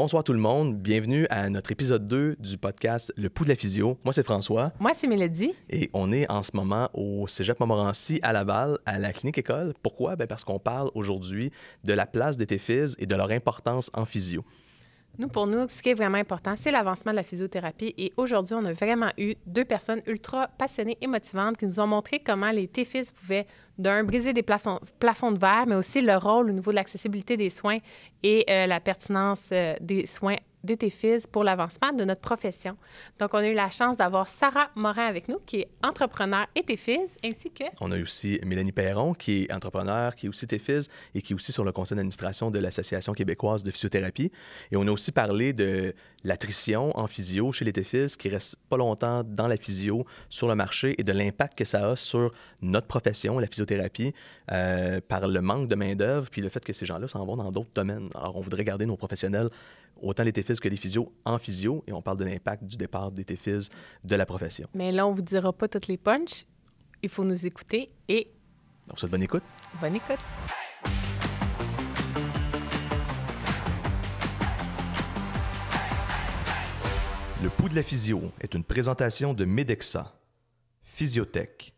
Bonsoir tout le monde, bienvenue à notre épisode 2 du podcast Le Pou de la physio. Moi c'est François. Moi c'est Mélodie. Et on est en ce moment au Cégep Montmorency à Laval, à la clinique école. Pourquoi? Ben, parce qu'on parle aujourd'hui de la place des Téphys et de leur importance en physio. Nous, pour nous, ce qui est vraiment important, c'est l'avancement de la physiothérapie. Et aujourd'hui, on a vraiment eu deux personnes ultra passionnées et motivantes qui nous ont montré comment les TFIS pouvaient, d'un, briser des plafonds de verre, mais aussi leur rôle au niveau de l'accessibilité des soins et euh, la pertinence euh, des soins de pour l'avancement de notre profession. Donc, on a eu la chance d'avoir Sarah Morin avec nous, qui est entrepreneur et ainsi que... On a eu aussi Mélanie Perron, qui est entrepreneur, qui est aussi tes et qui est aussi sur le conseil d'administration de l'Association québécoise de physiothérapie. Et on a aussi parlé de l'attrition en physio chez les qui reste pas longtemps dans la physio sur le marché et de l'impact que ça a sur notre profession, la physiothérapie, euh, par le manque de main-d'œuvre puis le fait que ces gens-là s'en vont dans d'autres domaines. Alors, on voudrait garder nos professionnels autant les téphys que les physios en physio, et on parle de l'impact du départ des téphys de la profession. Mais là, on ne vous dira pas toutes les punches. Il faut nous écouter et... bonne écoute. Bonne écoute. Le Pou de la physio est une présentation de Medexa, Physiothèque,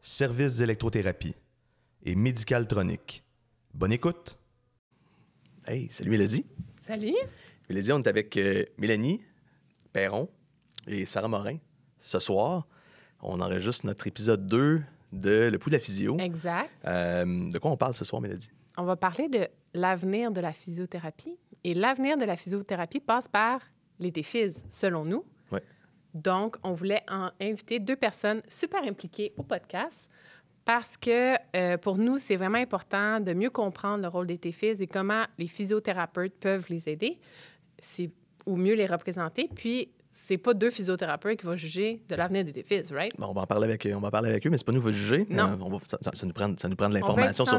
Services d'électrothérapie et Médical Tronic. Bonne écoute. Hey, salut Mélodie. Salut. Mélodie, on est avec euh, Mélanie Perron et Sarah Morin. Ce soir, on enregistre notre épisode 2 de Le pouls de la physio. Exact. Euh, de quoi on parle ce soir, Mélodie? On va parler de l'avenir de la physiothérapie. Et l'avenir de la physiothérapie passe par les défis, selon nous. Ouais. Donc, on voulait en inviter deux personnes super impliquées au podcast parce que euh, pour nous, c'est vraiment important de mieux comprendre le rôle des T-fils et comment les physiothérapeutes peuvent les aider c'est au mieux les représenter. Puis, c'est pas deux physiothérapeutes qui vont juger de l'avenir des tes fils, right? Bon, on va en parler avec eux, on va parler avec eux, mais c'est pas nous qui juger. Euh, non. va, ça, nous prend, ça nous prend de l'information sur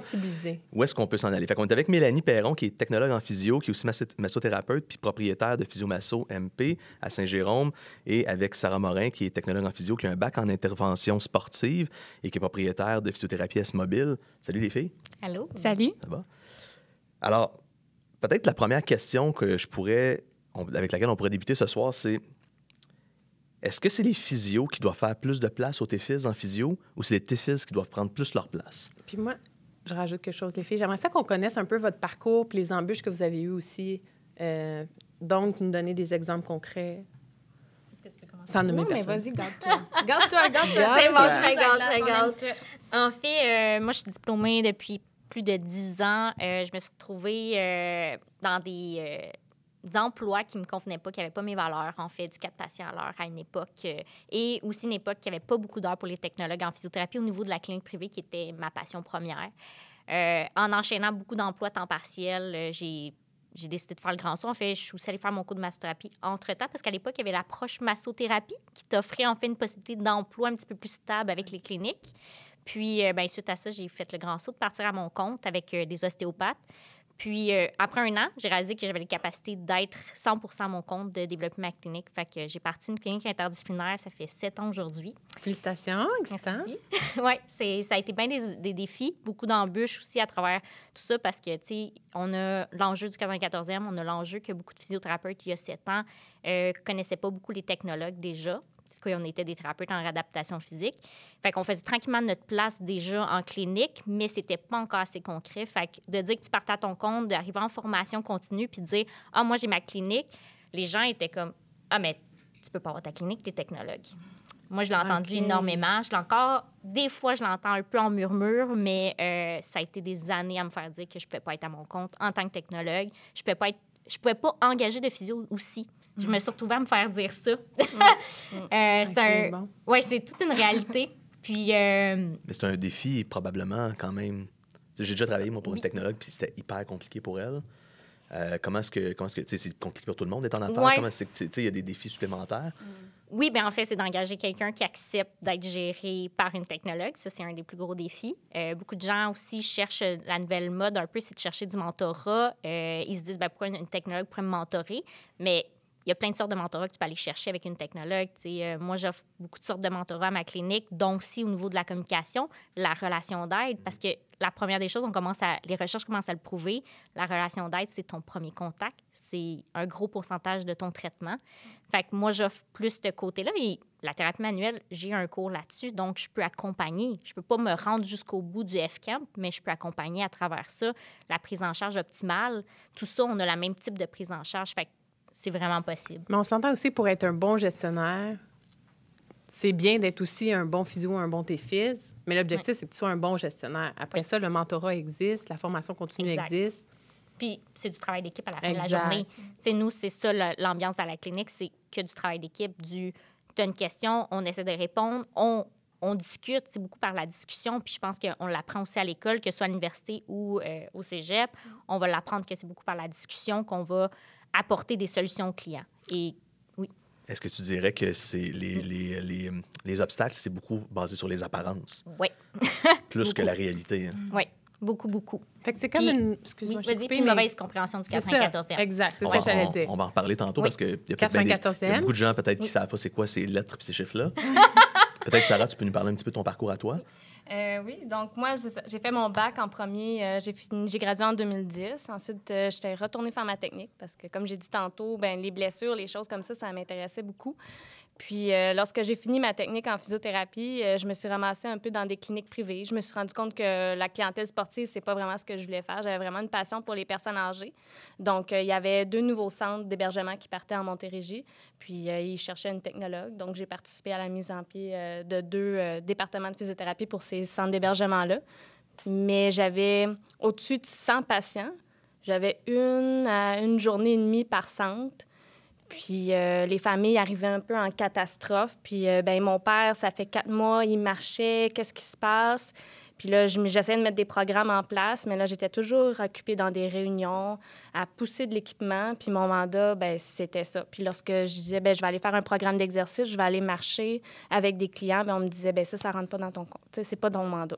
où est-ce qu'on peut s'en aller. Fait qu'on est avec Mélanie Perron, qui est technologue en physio, qui est aussi massothérapeute, puis propriétaire de Physiomasso MP à Saint-Jérôme, et avec Sarah Morin, qui est technologue en physio, qui a un bac en intervention sportive et qui est propriétaire de Physiothérapie S-Mobile. Salut les filles. Allô. Salut. Ça va? Alors, peut-être la première question que je pourrais, avec laquelle on pourrait débuter ce soir, c'est est-ce que c'est les physios qui doivent faire plus de place aux TFIS en physio ou c'est les TFIS qui doivent prendre plus leur place? Puis moi, je rajoute quelque chose, les filles. J'aimerais ça qu'on connaisse un peu votre parcours puis les embûches que vous avez eues aussi. Euh, donc, nous donner des exemples concrets. Est-ce que tu peux commencer? Sans mais vas-y, garde-toi. garde-toi, garde-toi. garde-toi, garde-toi. En fait, euh, moi, je suis diplômée depuis plus de dix ans, euh, je me suis retrouvée euh, dans des euh, emplois qui ne me convenaient pas, qui n'avaient pas mes valeurs, en fait, du 4 patients à l'heure à une époque, et aussi une époque qui n'avait pas beaucoup d'heures pour les technologues en physiothérapie au niveau de la clinique privée, qui était ma passion première. en enchaînant beaucoup d'emplois temps partiel, j'ai j'ai décidé de faire le grand saut. En fait, je suis allée faire mon cours de massothérapie entre-temps parce qu'à l'époque, il y avait l'approche massothérapie qui t'offrait en fait une possibilité d'emploi un petit peu plus stable avec les cliniques. Puis, euh, ben, suite à ça, j'ai fait le grand saut de partir à mon compte avec euh, des ostéopathes. Puis, euh, après un an, j'ai réalisé que j'avais les capacités d'être 100 à mon compte, de développer ma clinique. Fait que j'ai parti une clinique interdisciplinaire, ça fait sept ans aujourd'hui. Félicitations, Ouais, oui, ça a été bien des, défis, beaucoup d'embûches aussi à travers tout ça parce que, tu sais, on a l'enjeu du 94e, on a l'enjeu que beaucoup de physiothérapeutes, il y a sept ans, ne connaissaient pas beaucoup les technologues déjà on était des thérapeutes en réadaptation physique. Fait qu'on faisait tranquillement notre place déjà en clinique, mais c'était pas encore assez concret. Fait que de dire que tu partais à ton compte, d'arriver en formation continue, puis de dire Ah, moi, j'ai ma clinique, les gens étaient comme Ah, mais tu peux pas avoir ta clinique, tu es technologue. Moi, je l'ai entendu énormément. Je l'ai encore, des fois, je l'entends un peu en murmure, mais euh, ça a été des années à me faire dire que je ne pouvais pas être à mon compte en tant que technologue. Je ne pouvais pas être, je pouvais pas engager de physio aussi. Je me suis retrouvée à me faire dire ça. Mm. Euh, mm. c'est un... ouais, c'est toute une réalité. Puis. Euh, Mais c'est un défi, probablement, quand même. J'ai déjà travaillé, moi, pour une technologue, puis c'était hyper compliqué pour elle. Euh, comment est-ce que. Comment ce que c'est compliqué pour tout le monde d'être en affaires? il y a des défis supplémentaires. Mm. Oui, bien, en fait, c'est d'engager quelqu'un qui accepte d'être géré par une technologue. Ça, c'est un des plus gros défis. beaucoup de gens aussi cherchent la nouvelle mode un peu, c'est de chercher du mentorat. ils se disent, ben, pourquoi une, technologue pourrait me mentorer? Mais il y a plein de sortes de mentorats que tu peux aller chercher avec une technologue. Euh, moi, j'offre beaucoup de sortes de mentorats à ma clinique, donc aussi au niveau de la communication, la relation d'aide, parce que la première des choses, on commence à, les recherches commencent à le prouver, la relation d'aide, c'est ton premier contact, c'est un gros pourcentage de ton traitement. Fait que moi, j'offre plus de côté-là et la thérapie manuelle, j'ai un cours là-dessus, donc je peux accompagner. Je ne peux pas me rendre jusqu'au bout du F-Camp, mais je peux accompagner à travers ça la prise en charge optimale. Tout ça, on a le même type de prise en charge. Fait que c'est vraiment possible. Mais on s'entend aussi pour être un bon gestionnaire, c'est bien d'être aussi un bon physio, un bon TFIS, mais l'objectif, c'est que tu sois un bon gestionnaire. Après ça, le mentorat existe, la formation continue existe. Puis c'est du travail d'équipe à la fin de la journée. sais, nous, c'est ça l'ambiance à la clinique, c'est que du travail d'équipe, du tu as une question, on essaie de répondre, on, on discute, c'est beaucoup par la discussion, puis je pense qu'on l'apprend aussi à l'école, que ce soit à l'université ou euh, au cégep, on va l'apprendre que c'est beaucoup par la discussion qu'on va apporter des solutions aux clients. Et oui est-ce que tu dirais que c'est les, les, les, les, obstacles, c'est beaucoup basé sur les apparences? Oui. plus que la réalité. Hein. Oui. Beaucoup, beaucoup. Fait c'est comme une. Excuse-moi, mauvaise compréhension du 94e. Exact, c'est ça que j'allais dire. On va en parler tantôt parce qu'il y a peut-être beaucoup de gens peut-être qui ne savent pas c'est quoi ces lettres et ces chiffres-là. peut-être, Sarah, tu peux nous parler un petit peu de ton parcours à toi? Euh, oui, donc moi, j'ai fait mon bac en premier. Euh, j'ai j'ai gradué en 2010. Ensuite, euh, j'étais retournée faire ma technique parce que, comme j'ai dit tantôt, ben les blessures, les choses comme ça, ça m'intéressait beaucoup. Puis euh, lorsque j'ai fini ma technique en physiothérapie, euh, je me suis ramassée un peu dans des cliniques privées. Je me suis rendu compte que la clientèle sportive, c'est pas vraiment ce que je voulais faire. J'avais vraiment une passion pour les personnes âgées. Donc euh, il y avait deux nouveaux centres d'hébergement qui partaient en Montérégie. Puis ils cherchaient une technologue. Donc j'ai participé à la mise en pied de deux départements de physiothérapie pour ces centres d'hébergement-là. Mais j'avais au-dessus de 100 patients. J'avais une à une journée et demie par centre. Puis euh, les familles arrivaient un peu en catastrophe. Puis euh, ben, mon père, ça fait quatre mois, il marchait, qu'est-ce qui se passe? Puis là, j'essayais de mettre des programmes en place, mais là, j'étais toujours occupée dans des réunions, à pousser de l'équipement. Puis mon mandat, ben, c'était ça. Puis lorsque je disais, ben, je vais aller faire un programme d'exercice, je vais aller marcher avec des clients, ben, on me disait, ben, ça, ça rentre pas dans ton compte. c'est pas dans le mandat.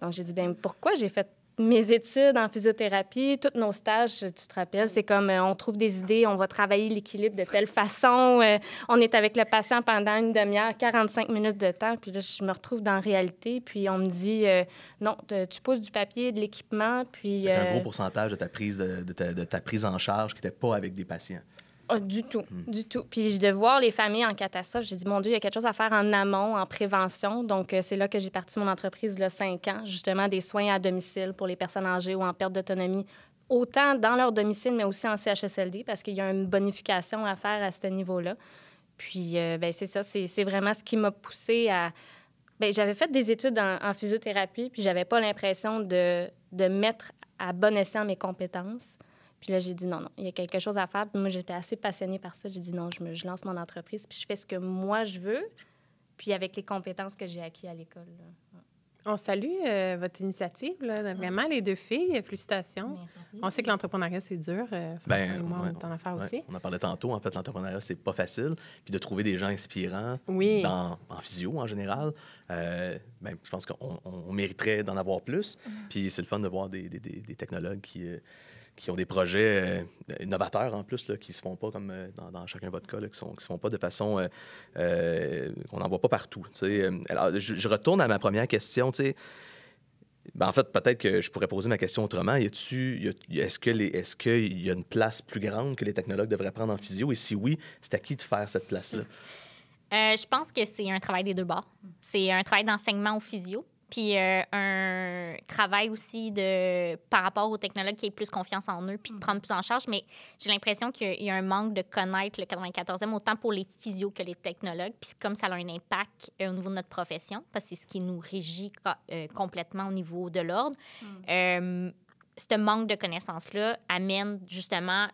Donc j'ai dit, ben, pourquoi j'ai fait mes études en physiothérapie, tous nos stages, tu te rappelles, c'est comme euh, on trouve des idées, on va travailler l'équilibre de telle façon, euh, on est avec le patient pendant une demi-heure, 45 minutes de temps, puis là, je me retrouve dans la réalité, puis on me dit, euh, non, tu pousses du papier, de l'équipement, puis... Un gros pourcentage de ta prise, de, ta, de ta prise en charge qui n'était pas avec des patients. Ah, du tout, hmm. du tout. Puis de voir les familles en catastrophe, j'ai dit, mon Dieu, il y a quelque chose à faire en amont, en prévention. Donc, euh, c'est là que j'ai parti mon entreprise, le cinq ans, justement, des soins à domicile pour les personnes âgées ou en perte d'autonomie, autant dans leur domicile, mais aussi en CHSLD, parce qu'il y a une bonification à faire à ce niveau-là. Puis, euh, ben, c'est ça, c'est vraiment ce qui m'a poussée à... Bien, j'avais fait des études en, physiothérapie, puis j'avais pas l'impression de, de mettre à bon escient mes compétences. Puis là, j'ai dit non, non, il y a quelque chose à faire. Puis moi, j'étais assez passionnée par ça. J'ai dit non, je, me, lance mon entreprise, puis je fais ce que moi je veux, puis avec les compétences que j'ai acquises à l'école. On salue euh, votre initiative, là, vraiment, les deux filles. Félicitations. On sait que l'entrepreneuriat, c'est dur. Euh, ben, moi, on on en affaire aussi. On en parlait tantôt. En fait, l'entrepreneuriat, c'est pas facile. Puis de trouver des gens inspirants en physio, en général, euh, ben, je pense qu'on mériterait d'en avoir plus. Mm-hmm. Puis c'est le fun de voir des, des, des technologues qui qui ont des projets innovateurs euh, en plus, qui ne se font pas comme euh, dans, chacun chacun votre cas, qui ne se font pas de façon euh, qu'on n'en voit pas partout. Alors, je, retourne à ma première question. Ben, en fait, peut-être que je pourrais poser ma question autrement. Est-ce qu'il est y a une place plus grande que les technologues devraient prendre en physio? Et si oui, c'est à qui de faire cette place-là? je pense que c'est un travail des deux bords. C'est un travail d'enseignement au physio, puis euh, un travail aussi de, par rapport aux technologues qui aient plus confiance en eux, puis de mm. prendre plus en charge. Mais j'ai l'impression qu'il y a un manque de connaître le 94e, autant pour les physios que les technologues. Puis comme ça a un impact euh, au niveau de notre profession, parce que c'est ce qui nous régit euh, complètement au niveau de l'ordre, mm. ce manque de connaissances-là amène justement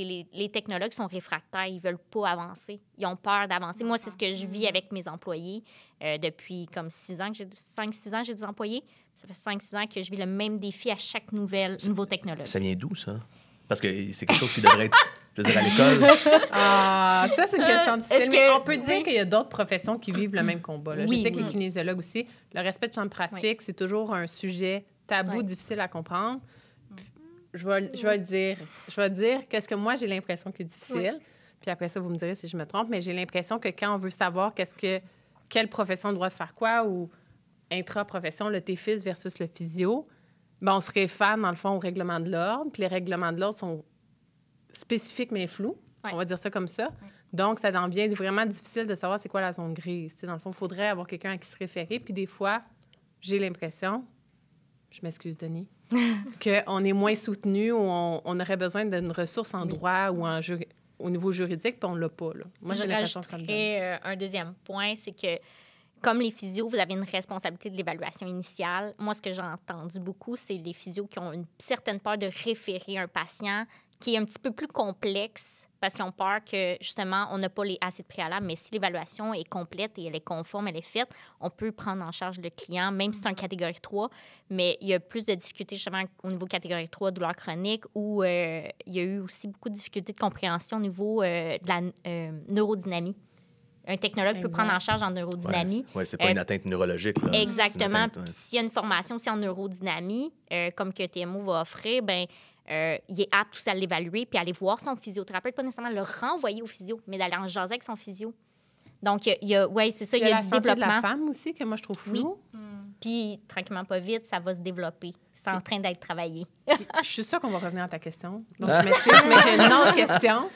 les, technologues sont réfractaires, ils veulent pas avancer, ils ont peur d'avancer. Moi, c'est ce que je vis mhm. avec mes employés euh, depuis comme 6 ans que j'ai 5 6 ans j'ai des employés. Ça fait 5 6 ans que je vis le même défi à chaque nouvelle nouveau technologue. Ça vient d'où ça parce que c'est quelque chose qui devrait être, je à l'école. Ah, ça, c'est une question difficile. on peut dire qu'il y a d'autres professions qui vivent le même combat. Je sais que les kinésiologues aussi, le respect de champ pratique, c'est toujours un sujet tabou, difficile à comprendre je vais, dire. Je vais dire qu'est-ce que moi, j'ai l'impression qui est difficile. Puis après ça, vous me direz si je me trompe, mais j'ai l'impression que quand on veut savoir ce quelle profession doit faire quoi ou intra-profession, le TFIS versus le physio, ben on se fan, dans le fond, au règlement de l'ordre. Puis les règlements de l'ordre sont spécifiques mais flous. On va dire ça comme ça. Donc, ça devient vraiment difficile de savoir c'est quoi la zone grise. dans le fond, il faudrait avoir quelqu'un à qui se référer. Puis des fois, j'ai l'impression, je m'excuse, Denis, qu'on est moins soutenu ou on, aurait besoin d'une ressource en droit ou au niveau juridique, puis on ne l'a pas. Là. Moi, j'ai l'impression que euh, un deuxième point, c'est que comme les physios, vous avez une responsabilité de l'évaluation initiale. Moi, ce que j'ai entendu beaucoup, c'est les physios qui ont une certaine peur de référer un patient qui est un petit peu plus complexe parce qu'on part que, justement, on n'a pas les assez de préalables, mais si l'évaluation est complète et elle est conforme, elle est faite, on peut prendre en charge le client, même si c'est en mm-hmm. catégorie 3, mais il y a plus de difficultés, justement, au niveau catégorie 3, douleur chronique, où euh, il y a eu aussi beaucoup de difficultés de compréhension au niveau euh, de la euh, neurodynamie un technologue peut prendre en charge en neurodynamie. Oui, ouais, c'est pas une atteinte neurologique. Là. Exactement. S'il y a une formation aussi en neurodynamie, comme que TMO va offrir, ben euh, il est apte ça à l'évaluer, puis aller voir son physiothérapeute, pas nécessairement le renvoyer au physio, mais d'aller en jaser avec son physio. Donc, il y a, oui, c'est ça, il y a, y a du développement. De la femme aussi, que moi, je trouve fou. Oui. Mm. Puis, tranquillement, pas vite, ça va se développer. C'est en train d'être travaillé. je suis sûre qu'on va revenir à ta question. Donc, je m'excuse, mais j'ai une autre question.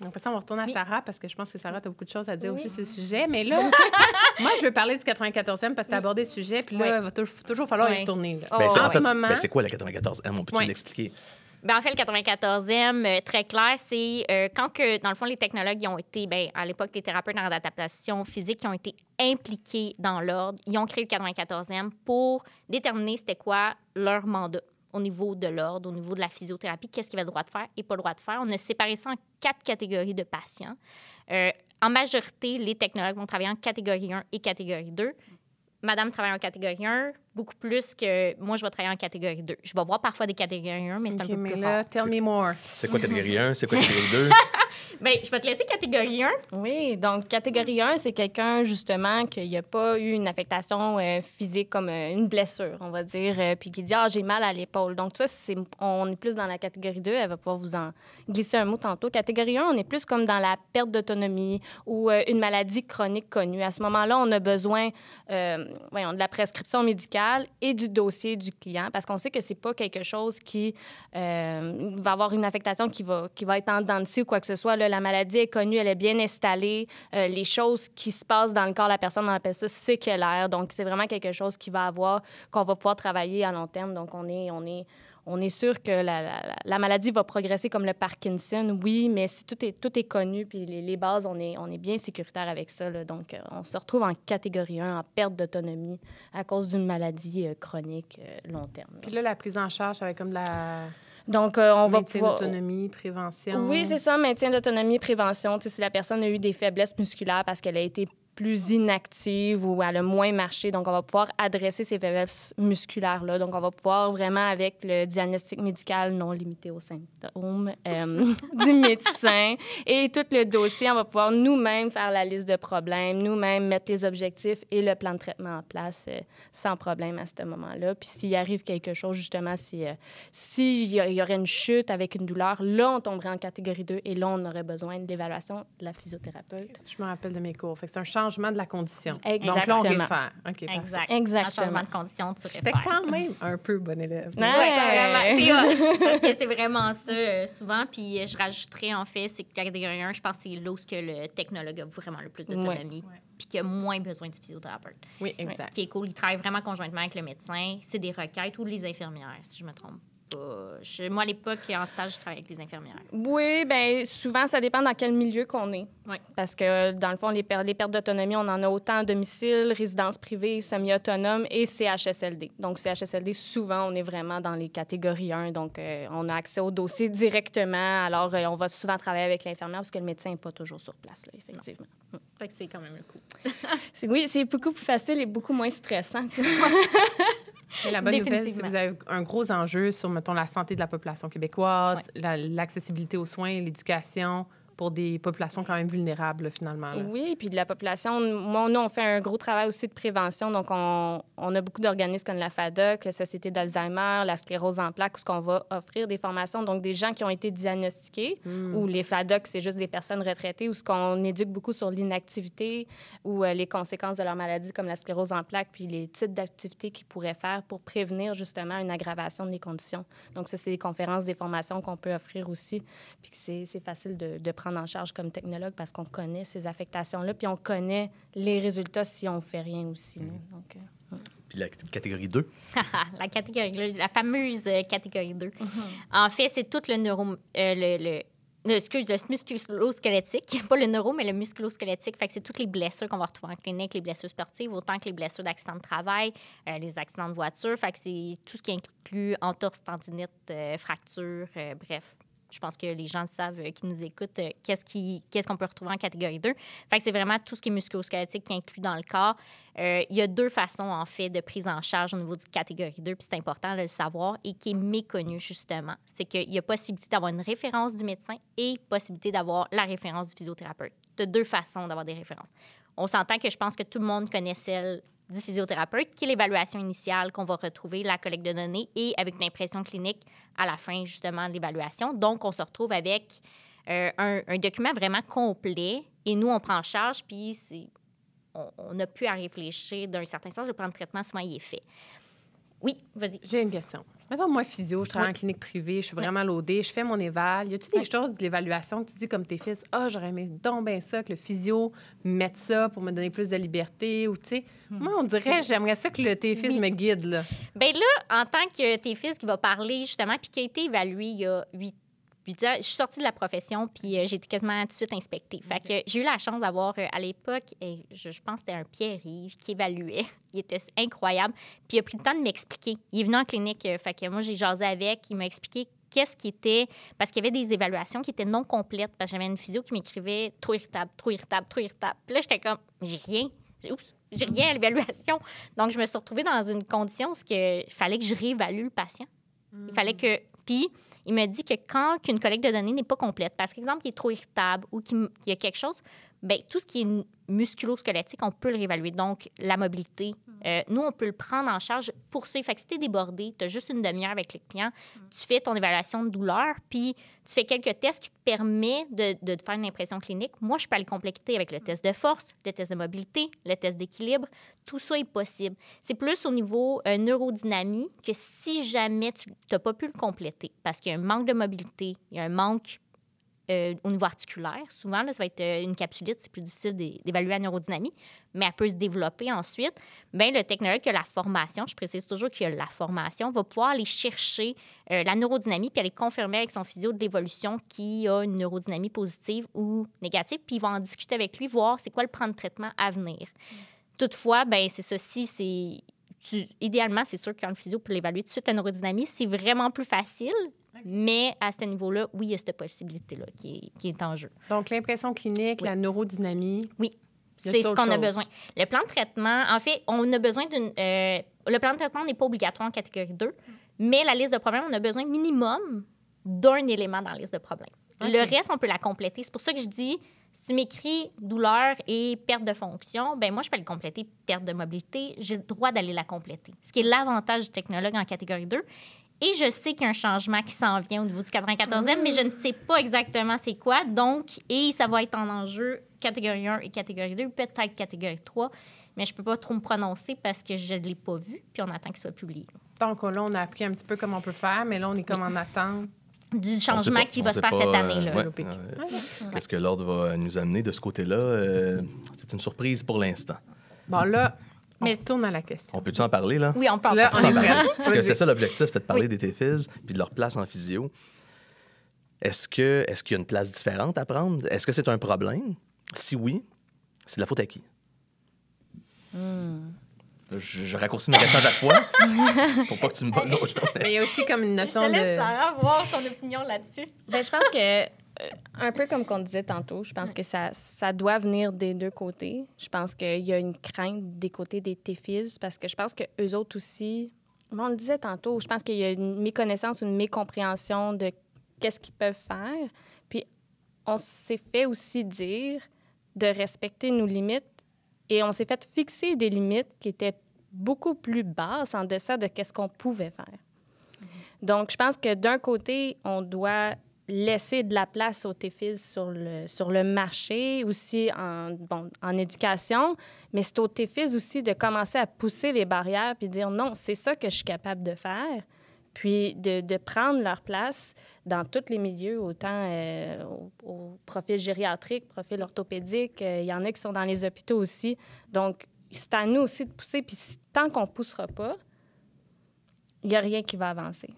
Donc, ça, on va retourner à Sarah parce que je pense que Sarah, tu as beaucoup de choses à dire aussi sur ce sujet. Mais là, moi, je veux parler du 94e parce que tu as abordé le sujet. Puis là, il va toujours falloir y retourner. Là. Ben, moment. Ben, c'est quoi le 94e? On peut-tu l'expliquer? Ben, en fait, le 94e, euh, très clair, c'est euh, quand que, dans le fond, les technologues ont été, ben à l'époque, les thérapeutes en adaptation physique, qui ont été impliqués dans l'ordre. Ils ont créé le 94e pour déterminer c'était quoi leur mandat au niveau de l'ordre, au niveau de la physiothérapie, qu'est-ce qu'il a le droit de faire et pas le droit de faire. On a séparé ça en quatre catégories de patients. Euh, en majorité, les technologues vont travailler en catégorie 1 et catégorie 2. Madame travaille en catégorie 1, beaucoup plus que moi, je vais travailler en catégorie 2. Je vais voir parfois des catégories 1, mais c'est un peu plus là, Tell me more. C'est quoi catégorie 1? C'est quoi catégorie 2? Bien, je vais te laisser catégorie 1. Oui, donc catégorie 1, c'est quelqu'un justement qui n'a pas eu une affectation euh, physique comme euh, une blessure, on va dire, euh, puis qui dit Ah, j'ai mal à l'épaule. Donc, ça, on est plus dans la catégorie 2. Elle va pouvoir vous en glisser un mot tantôt. Catégorie 1, on est plus comme dans la perte d'autonomie ou une maladie chronique connue. À ce moment-là, on a besoin voyons, de la prescription médicale et du dossier du client, parce qu'on sait que c'est pas quelque chose qui euh, va avoir une affectation qui va, qui va être en dents de ou quoi que ce soit. la maladie est connue, elle est bien installée. Euh, les choses qui se passent dans le corps de la personne, on appelle ça séquelaire. Donc, c'est vraiment quelque chose qui va avoir, qu'on va pouvoir travailler à long terme. Donc, on est, on est, on est sûr que la, maladie va progresser comme le Parkinson, oui, mais tout, est, tout est connu, puis les, bases, on est, on est bien sécuritaire avec ça. donc, euh, on se retrouve en catégorie 1, en perte d'autonomie à cause d'une maladie euh, chronique euh, long terme. Puis là, la prise en charge, avec comme de la... Donc, on va pouvoir... d'autonomie, prévention. Oui, c'est ça, maintien d'autonomie, prévention. si la personne a eu des faiblesses musculaires parce qu'elle a été plus inactive ou à le moins marché. Donc, on va pouvoir adresser ces faiblesses musculaires-là. Donc, on va pouvoir vraiment, avec le diagnostic médical non limité aux symptômes euh, du médecin et tout le dossier, on va pouvoir nous-mêmes faire la liste de problèmes, nous-mêmes mettre les objectifs et le plan de traitement en place euh, sans problème à ce moment-là. Puis, s'il arrive quelque chose, justement, euh, s'il il y, aurait une chute avec une douleur, là, on tomberait en catégorie 2 et là, on aurait besoin de l'évaluation de la physiothérapeute. Je me rappelle de mes cours. Fait c'est un changement changement de la condition. Exactement. Donc là, on réfère. Okay, exact. Exactement. Un changement de condition, tu réfères. quand même un peu bon élève. Oui, c'est vraiment ça, euh, souvent. Puis euh, je rajouterais, en fait, c'est que la catégorie 1, je pense que c'est là que le technologue a vraiment le plus d'autonomie. Puis qu'il a moins besoin du physiothérapeute. Oui, exact. Ce qui est cool, il travaille vraiment conjointement avec le médecin. C'est des requêtes ou les infirmières, si je me trompe moi, à l'époque, en stage, je travaillais avec les infirmières. Oui, bien, souvent, ça dépend dans quel milieu qu'on est. Oui. Parce que, dans le fond, les, les pertes d'autonomie, on en a autant à domicile, résidence privée, semi-autonome et CHSLD. Donc, CHSLD, souvent, on est vraiment dans les catégories 1. Donc, euh, on a accès au dossier directement. Alors, euh, on va souvent travailler avec l'infirmière parce que le médecin n'est pas toujours sur place, là, effectivement. Fait que c'est quand même le coup. oui, c'est beaucoup plus facile et beaucoup moins stressant. Que... la bonne nouvelle, c'est que vous avez un gros enjeu sur, mettons, la santé de la population québécoise, l'accessibilité aux soins, l'éducation, pour des populations quand même vulnérables, finalement. Oui, puis de la population, moi, nous, on fait un gros travail aussi de prévention. Donc, on, on a beaucoup d'organismes comme la FADOC, la Société d'Alzheimer, la sclérose en plaques, où qu'on va offrir des formations. Donc, des gens qui ont été diagnostiqués, hmm. ou les FADOC, c'est juste des personnes retraitées, où ce qu'on éduque beaucoup sur l'inactivité ou euh, les conséquences de leur maladie, comme la sclérose en plaques, puis les types d'activités qu'ils pourraient faire pour prévenir justement une aggravation des conditions. Donc, ça, c'est des conférences, des formations qu'on peut offrir aussi, puis que c'est facile de, de prendre en charge comme technologue parce qu'on connaît ces affectations-là, puis on connaît les résultats si on ne fait rien aussi. Mhm. Euh, mm. puis la catégorie 2? la catégorie la fameuse euh, catégorie 2. Mhm. En fait, c'est tout le neuro... Euh, le, le excuse, le musculo-squelettique, pas le neuro, mais le musculo-squelettique. Fait que c'est toutes les blessures qu'on va retrouver en clinique, les blessures sportives, autant que les blessures d'accident de travail, les accidents de voiture. Fait que c'est tout ce qui inclut entorse, tendinite, fracture, bref je pense que les gens savent euh, qui nous écoutent, euh, qu'est-ce qu'on peut retrouver en catégorie 2. Fait c'est vraiment tout ce qui est musculo qui est inclus dans le corps. Euh, il y a deux façons, en fait, de prise en charge au niveau du catégorie 2, puis c'est important de le savoir, et qui est méconnu, justement. C'est qu'il y a possibilité d'avoir une référence du médecin et possibilité d'avoir la référence du physiothérapeute. De deux façons d'avoir des références. On s'entend que je pense que tout le monde connaît celle du physiothérapeute, qui est l'évaluation initiale qu'on va retrouver, la collecte de données et avec une impression clinique à la fin justement de l'évaluation. Donc, on se retrouve avec euh, un, document vraiment complet et nous, on prend en charge, puis on a plus à réfléchir d'un certain sens. Le prendre de traitement, souvent, il est fait. Oui, vas-y. J'ai une question. Mettons, moi, physio, je travaille en clinique privée, je suis vraiment loadée, je fais mon éval. Y a toutes des choses de l'évaluation que tu dis comme tes fils, ah, oh, j'aurais aimé donc bien ça, que le physio mette ça pour me donner plus de liberté ou, tu sais. Hmm. moi, on dirait, j'aimerais ça que le tes fils me guide, Bien là, en tant que tes fils qui va parler, justement, puis qui a été évalué il y a huit puis je suis sortie de la profession, puis euh, j'ai été quasiment tout de suite inspectée. Fait que j'ai eu la chance d'avoir, euh, à l'époque, je, pense c'était un pierre Rive qui évaluait. il était incroyable. Puis il a pris le temps de m'expliquer. Il est venu en clinique, euh, fait que moi, j'ai jasé avec. Il m'a expliqué qu'est-ce qui était... Parce qu'il y avait des évaluations qui étaient non complètes, parce que j'avais une physio qui m'écrivait « trop irritable, trop irritable, trop irritable ». Puis là, j'étais comme « j'ai rien ». j'ai rien à l'évaluation. Donc, je me suis retrouvée dans une condition où il fallait que je réévalue le patient. Il fallait hmm. que... Puis il me dit que quand une collecte de données n'est pas complète, parce qu'exemple, il est trop irritable ou qu'il y a quelque chose, bien, tout ce qui est musculo-squelettique, on peut le réévaluer. Donc, la mobilité, mm. euh, nous, on peut le prendre en charge pour ça. Fait que si t'es débordé, t'as juste une demi-heure avec les clients, mm. tu fais ton évaluation de douleur, puis tu fais quelques tests qui te permettent de, faire une impression clinique. Moi, je peux aller compléter avec le mm. test de force, le test de mobilité, le test d'équilibre. Tout ça est possible. C'est plus au niveau euh, neurodynamie que si jamais tu n'as pas pu le compléter parce qu'il y a un manque de mobilité, il y a un manque euh, au niveau articulaire. Souvent, ça va être euh, une capsulite, c'est plus difficile d'évaluer la neurodynamie, mais elle peut se développer ensuite. Bien, le technologue qui a la formation, je précise toujours qu'il a la formation, va pouvoir aller chercher euh, la neurodynamie puis aller confirmer avec son physio de l'évolution qui a une neurodynamie positive ou négative, puis il va en discuter avec lui, voir c'est quoi le plan de traitement à venir. Toutefois, ben c'est ceci, c'est. idéalement, c'est sûr qu'un quand physio peut l'évaluer tout de suite, la neurodynamie, c'est vraiment plus facile mais à ce niveau-là, oui, il y a cette possibilité-là qui, est, en jeu. Donc, l'impression clinique, la neurodynamie. Oui. C'est ce qu'on a besoin. Le plan de traitement, en fait, on a besoin d'une. Euh, le plan de traitement n'est pas obligatoire en catégorie 2, mais la liste de problèmes, on a besoin minimum d'un élément dans la liste de problèmes. Le reste, on peut la compléter. C'est pour ça que je dis, si tu m'écris douleur et perte de fonction, ben moi, je peux le compléter, perte de mobilité, j'ai le droit d'aller la compléter. Ce qui est l'avantage du technologue en catégorie 2. Et je sais qu'il y a un changement qui s'en vient au niveau du 94e, ah. mais je ne sais pas exactement c'est quoi. Donc, et ça va être en enjeu catégorie 1 et catégorie 2, peut-être catégorie 3, mais je ne peux pas trop me prononcer parce que je ne l'ai pas vu, puis on attend qu'il soit publié. Donc là, on a appris un petit peu comment on peut faire, mais là, on est comme en attente du changement qui va se faire cette euh, année-là. Qu'est-ce que l'ordre va nous amener de ce côté-là? Euh, c'est une surprise pour l'instant. Bon, là, mais tourne à la question. On peut-tu en parler, là? Oui, on peut en parler. en Parce que c'est ça l'objectif, c'était de parler des fils puis de leur place en physio. Est-ce qu'il est qu'il y a une place différente à prendre? Est-ce que c'est un problème? Si oui, c'est de la faute à qui? Hmm. Je, raccourcis mes questions à chaque fois pour pas que tu me bonnes l'autre. Mais il y a aussi comme une notion je te laisse de... Sarah voir ton opinion là-dessus. Ben, je pense que euh, un peu comme qu'on disait tantôt, je pense que ça, ça doit venir des deux côtés. Je pense qu'il y a une crainte des côtés des TFIS parce que je pense que eux autres aussi, ben, on le disait tantôt, je pense qu'il y a une méconnaissance, une mécompréhension de qu'est-ce qu'ils peuvent faire. Puis on s'est fait aussi dire de respecter nos limites et on s'est fait fixer des limites qui étaient beaucoup plus basses en deçà de qu'est-ce qu'on pouvait faire. Mm-hmm. Donc, je pense que d'un côté, on doit laisser de la place aux TFIS sur le, sur le marché, aussi en, bon, en éducation, mais c'est aux TFIS aussi de commencer à pousser les barrières puis dire non, c'est ça que je suis capable de faire, puis de, de prendre leur place dans tous les milieux, autant euh, au, profil gériatrique, profil orthopédique, euh, il y en a qui sont dans les hôpitaux aussi. Donc, c'est à nous aussi de pousser, puis tant qu'on ne poussera pas, il n'y a rien qui va avancer.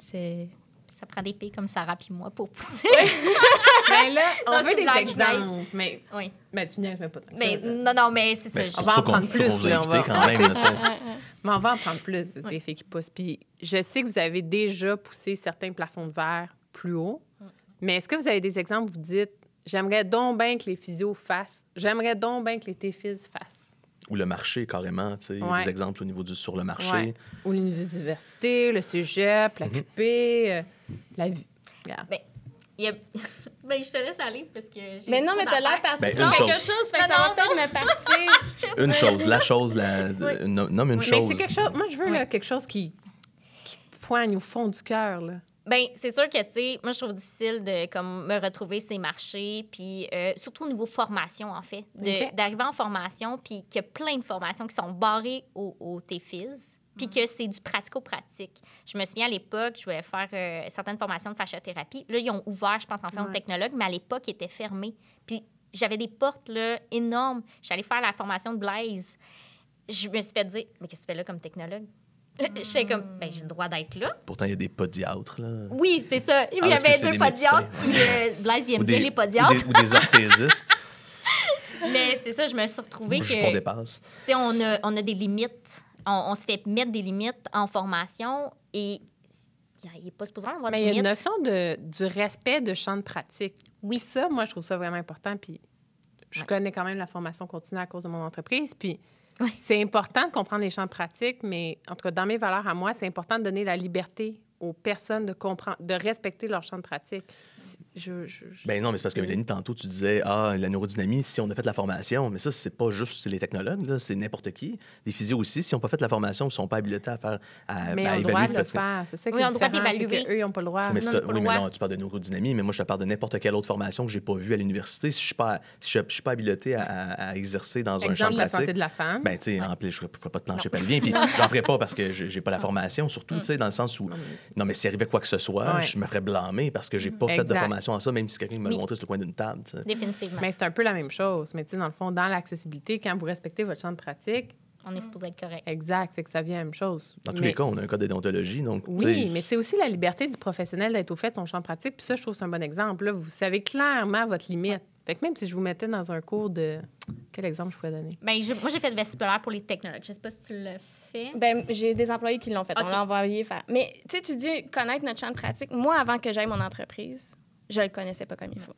C'est ça prend des pays comme Sarah puis moi pour pousser. mais ben là, on veut des exemples. Mais, oui. Ben, mais tu n'y arrives pas. Mais, non, non, mais c'est ben, ça. On va en prendre plus. Là, on va... on va en prendre plus des filles qui poussent. Puis je sais que vous avez déjà poussé certains plafonds de verre plus haut. Mais est-ce que vous avez des exemples où vous dites j'aimerais donc bien que les physios fassent, j'aimerais donc bien que les téphys fassent? Ou le marché, carrément, tu sais, des exemples au niveau du sur le marché. Ou l'université, le sujet, la mm-hmm. QP. Euh, la vie Ben, ben, je te laisse aller parce que j'ai. Mais non, mais t'as l'air ben, parti ben, sur quelque chose, fait que ça va me partir. une chose, la chose, la. Euh, nomme une chose. Mais quelque chose. Moi, je veux quelque chose qui... qui te poigne au fond du cœur, là. Ben, c'est sûr que, tu sais, moi, je trouve difficile de comme, me retrouver ces marchés, puis euh, surtout au niveau formation, en fait. D'arriver en formation, puis qu'il y a plein de formations qui sont barrées au, au TFIS puis que c'est du pratico-pratique. Je me souviens à l'époque, je voulais faire euh, certaines formations de fasciothérapie. Là, ils ont ouvert, je pense, en fait, aux technologues, mais à l'époque, ils étaient fermés. Puis j'avais des portes là, énormes. J'allais faire la formation de Blaise. Je me suis fait dire, mais qu'est-ce que tu fais là comme technologue? Je J'étais comme, ben, j'ai le droit d'être là. Pourtant, il y a des podiatres, là. Oui, c'est ça. Il y ah, avait deux podiatres, euh, Blaise, il aime bien les podiatres. Ou des, des orthésistes. Mais c'est ça, je me suis retrouvée que... Je dépasse. Tu sais, on a, on a des limites on, se fait mettre des limites en formation et il n'est pas supposé avoir Mais il y a une notion de, du respect de champs de pratique. Oui. ça, moi, je trouve ça vraiment important. Puis je connais quand même la formation continue à cause de mon entreprise. Puis c'est important de comprendre les champs de pratique, mais en tout cas, dans mes valeurs à moi, c'est important de donner la liberté aux personnes de comprendre, de respecter leur champ de pratique. Je, Ben non, mais c'est parce que Mélanie, tantôt, tu disais, ah, la neurodynamie, si on a fait la formation, mais ça, c'est pas juste les technologues, c'est n'importe qui. Les physios aussi, si on pas fait la formation, ils ne sont pas habilités à faire, à, évaluer. Doit le faire. C'est ça oui, on doit Eux, ils ont pas le droit. Mais oui, mais non, tu parles de neurodynamie, mais moi, je parle de n'importe quelle autre formation que j'ai pas vue à l'université. Si je suis pas, si je, suis pas habilité à, exercer dans un champ de pratique. la santé de la femme. Ben, tu sais, en plus, je ne pourrais pas de plancher bien, puis j'en ferai pas parce que j'ai pas la formation, surtout, tu sais, dans le sens où non, mais s'il arrivait quoi que ce soit, je me ferais blâmer parce que j'ai mm. pas fait de formation en ça, même si quelqu'un me le montrait sur le coin d'une table. Définitivement. Mais c'est un peu la même chose. Mais tu sais, dans le fond, dans l'accessibilité, quand vous respectez votre champ de pratique, on est supposé être correct. Exact, fait que ça vient à la même chose. Dans tous les cas, on a un code d'édontologie. donc... Oui, mais c'est aussi la liberté du professionnel d'être au fait de son champ de pratique. Puis ça, je trouve c'est un bon exemple. vous savez clairement votre limite. Fait même si je vous mettais dans un cours de... Quel exemple je pourrais donner? Bien, moi, j'ai fait le vestibulaire pour les technologues. Je sais pas si tu le... Ben, j'ai des employés qui l'ont fait. On l'a envoyé faire. Mais tu sais, tu dis connaître notre champ de pratique. Moi, avant que j'aille mon entreprise, je le connaissais pas comme il faut.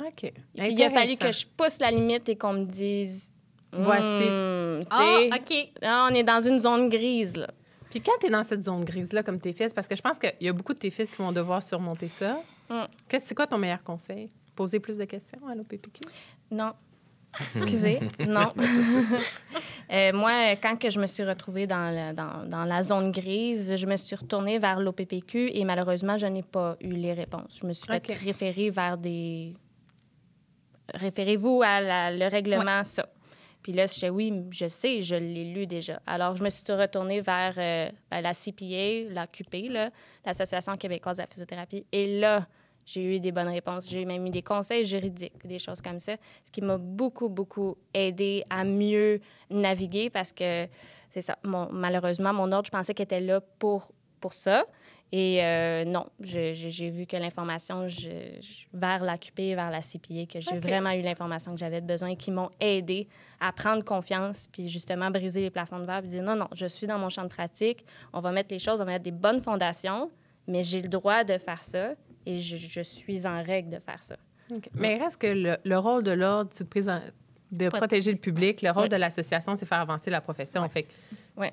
OK. il a fallu que je pousse la limite et qu'on me dise. Hmm, Voici. Ah, OK. Là, on est dans une zone grise, là. Puis quand tu es dans cette zone grise-là, comme tes fils, parce que je pense qu'il y a beaucoup de tes fils qui vont devoir surmonter ça, hmm. quest c'est quoi ton meilleur conseil? Poser plus de questions à l'OPPQ? Non. Excusez, non. Euh, moi, quand que je me suis retrouvée dans, dans, la zone grise, je me suis retournée vers l'OPPQ et malheureusement, je n'ai pas eu les réponses. Je me suis référé vers des... Référez-vous à le règlement, ça. Puis là, je oui, je sais, je l'ai lu déjà. Alors, je me suis retournée vers euh, ben, la CPA, la QP, l'Association québécoise de la physiothérapie. Et là, j'ai eu des bonnes réponses. J'ai même eu des conseils juridiques, des choses comme ça, ce qui m'a beaucoup, beaucoup aidé à mieux naviguer parce que, c'est ça, malheureusement, mon ordre, je pensais qu'il était là pour, pour ça. Et euh, non, j'ai vu que l'information vers l'AQP, vers la CPA, que j'ai vraiment eu l'information que j'avais besoin et qui m'ont aidé à prendre confiance, puis justement briser les plafonds de verre, puis dire non, non, je suis dans mon champ de pratique, on va mettre les choses, on va mettre des bonnes fondations, mais j'ai le droit de faire ça, et je, suis en règle de faire ça. Mais Mais reste que le, rôle de l'ordre, c'est de, protéger le public. Le rôle de l'association, c'est faire avancer la profession. Oui. Fait ouais.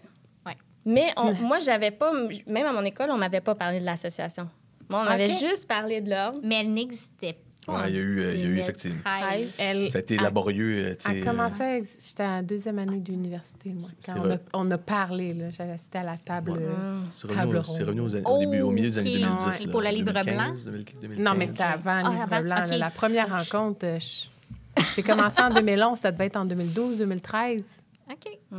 Mais moi, j'avais pas, même à mon école, on m'avait pas parlé de l'association. Moi, on m'avait juste parlé de l'ordre. Mais elle n'existait pas. Euh, il y a eu, il y a eu effectivement. ça a été laborieux. Euh, elle, elle commençait, euh, j'étais en deuxième année d'université, moi. Quand on a, parlé, là, j'avais assisté à la table. Ah. c'est revenu, au, début, au milieu des années 2010. pour la Livre Blanc? non, mais c'était avant la ah, Livre Blanc. la première rencontre, j'ai commencé en 2011, ça devait être en 2012, 2013. OK. Mm.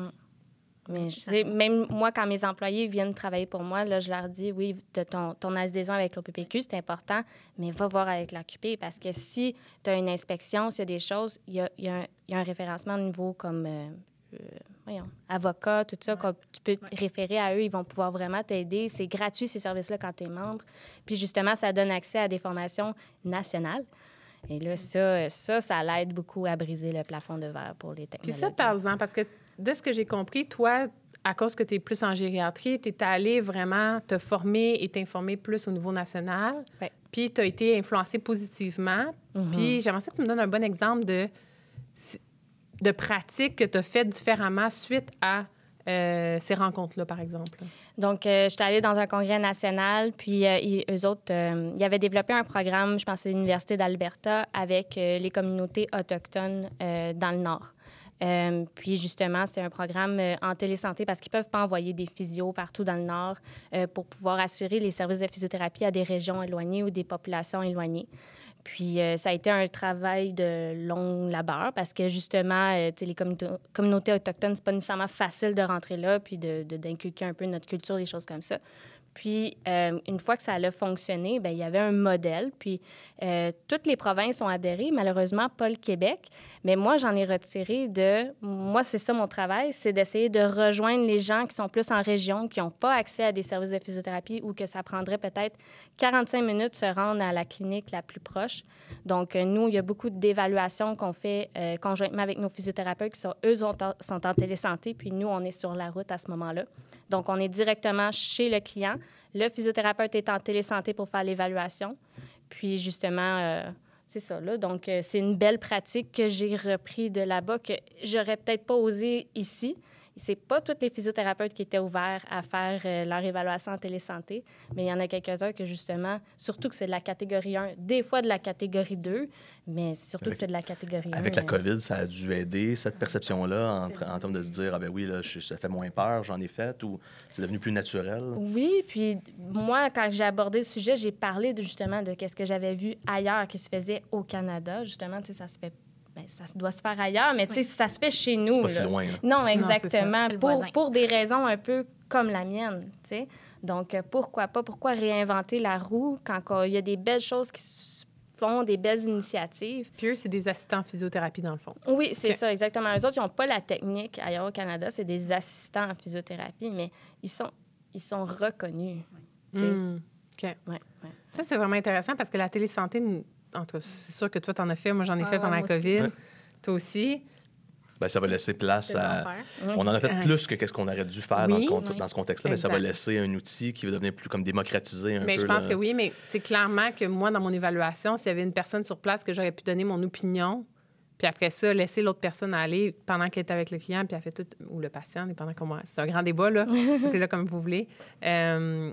Mais même moi, quand mes employés viennent travailler pour moi, là, je leur dis oui, ton, ton adhésion avec l'OPPQ, c'est important, mais va voir avec l'Occupé, parce que si tu as une inspection, s'il y a des choses, il y a, y a, un référencement au niveau comme. Euh, euh, voyons, avocat, tout ça, comme tu peux référer à eux, ils vont pouvoir vraiment t'aider. C'est gratuit, ces services-là, quand tu es membre. Puis justement, ça donne accès à des formations nationales. Et là, ça, ça, ça l'aide beaucoup à briser le plafond de verre pour les technologies. Puis ça, par exemple, parce que de ce que j'ai compris, toi, à cause que tu es plus en gériatrie, tu es allé vraiment te former et t'informer plus au niveau national. Puis tu as été influencé positivement. Mm-hmm. Puis j'aimerais que tu me donnes un bon exemple de, de pratique que tu as fait différemment suite à euh, ces rencontres-là, par exemple? Donc, je euh, j'étais allée dans un congrès national, puis les euh, ils, eux autres, ils avaient développé un programme, je pense, à l'Université d'Alberta, avec les communautés autochtones dans le Nord. Euh, puis justement, c'était un programme euh, en télésanté parce qu'ils ne peuvent pas envoyer des physios partout dans le Nord euh, pour pouvoir assurer les services de physiothérapie à des régions éloignées ou des populations éloignées. Puis ça a été un travail de long labeur parce que justement, les communautés autochtones, c'est pas nécessairement facile de rentrer là puis d'inculquer de, un peu notre culture, des choses comme ça. Puis, euh, une fois que ça a fonctionné, ben, il y avait un modèle. Puis, euh, toutes les provinces ont adhéré, malheureusement, pas le Québec. Mais moi, j'en ai retiré de. Moi, c'est ça mon travail, c'est d'essayer de rejoindre les gens qui sont plus en région, qui n'ont pas accès à des services de physiothérapie ou que ça prendrait peut-être 45 minutes de se rendre à la clinique la plus proche. Donc, euh, nous, il y a beaucoup d'évaluations qu'on fait conjointement avec nos physiothérapeutes qui sont, eux, sont en, sont en télésanté, puis nous, on est sur la route à ce moment-là. Donc, on est directement chez le client. Le physiothérapeute est en télésanté pour faire l'évaluation. Puis, justement, euh, c'est ça, là. Donc, euh, c'est une belle pratique que j'ai repris de là-bas que j'aurais peut-être pas osé ici c'est pas tous les physiothérapeutes qui étaient ouverts à faire euh, leur évaluation en télésanté, mais il y en a quelques-uns que justement, surtout que c'est de la catégorie 1, des fois de la catégorie 2, mais surtout que c'est de la catégorie 1. Avec la euh. COVID, ça a dû aider cette perception-là en, termes de se dire, ah ben oui, là, ça fait moins peur, j'en ai fait, ou c'est devenu plus naturel? Oui, puis moi, quand j'ai abordé le sujet, j'ai parlé de, justement de ce que j'avais vu ailleurs qui se faisait au Canada. Justement, ça se fait ben, ça doit se faire ailleurs, mais si ça se fait chez nous. C'est pas si loin. Hein. Non, exactement. pour, pour des raisons un peu comme la mienne, tu sais. Donc, euh, pourquoi pas? Pourquoi réinventer la roue quand il y a des belles choses qui se font, des belles initiatives? Puis eux, c'est des assistants en physiothérapie, dans le fond. Oui, c'est ça, exactement. Les autres, ils n'ont pas la technique ailleurs au Canada, c'est des assistants en physiothérapie, mais ils sont, ils sont reconnus. Hmm, OK. Ça, c'est vraiment intéressant parce que la télésanté c'est sûr que toi, tu en as fait. Moi, j'en ai fait pendant la COVID. Toi aussi. Ben, ça va laisser place à. On en a fait ah. plus que ce qu'on aurait dû faire dans, ce contexte-là, mais ça va laisser un outil qui va devenir plus comme démocratisé un mais Je pense que oui, mais c'est clairement que moi, dans mon évaluation, s'il y avait une personne sur place que j'aurais pu donner mon opinion, puis après ça, laisser l'autre personne aller pendant qu'elle était avec le client, puis elle fait tout, ou le patient, dépendant comment. C'est un grand débat, là. là, comme vous voulez. Euh,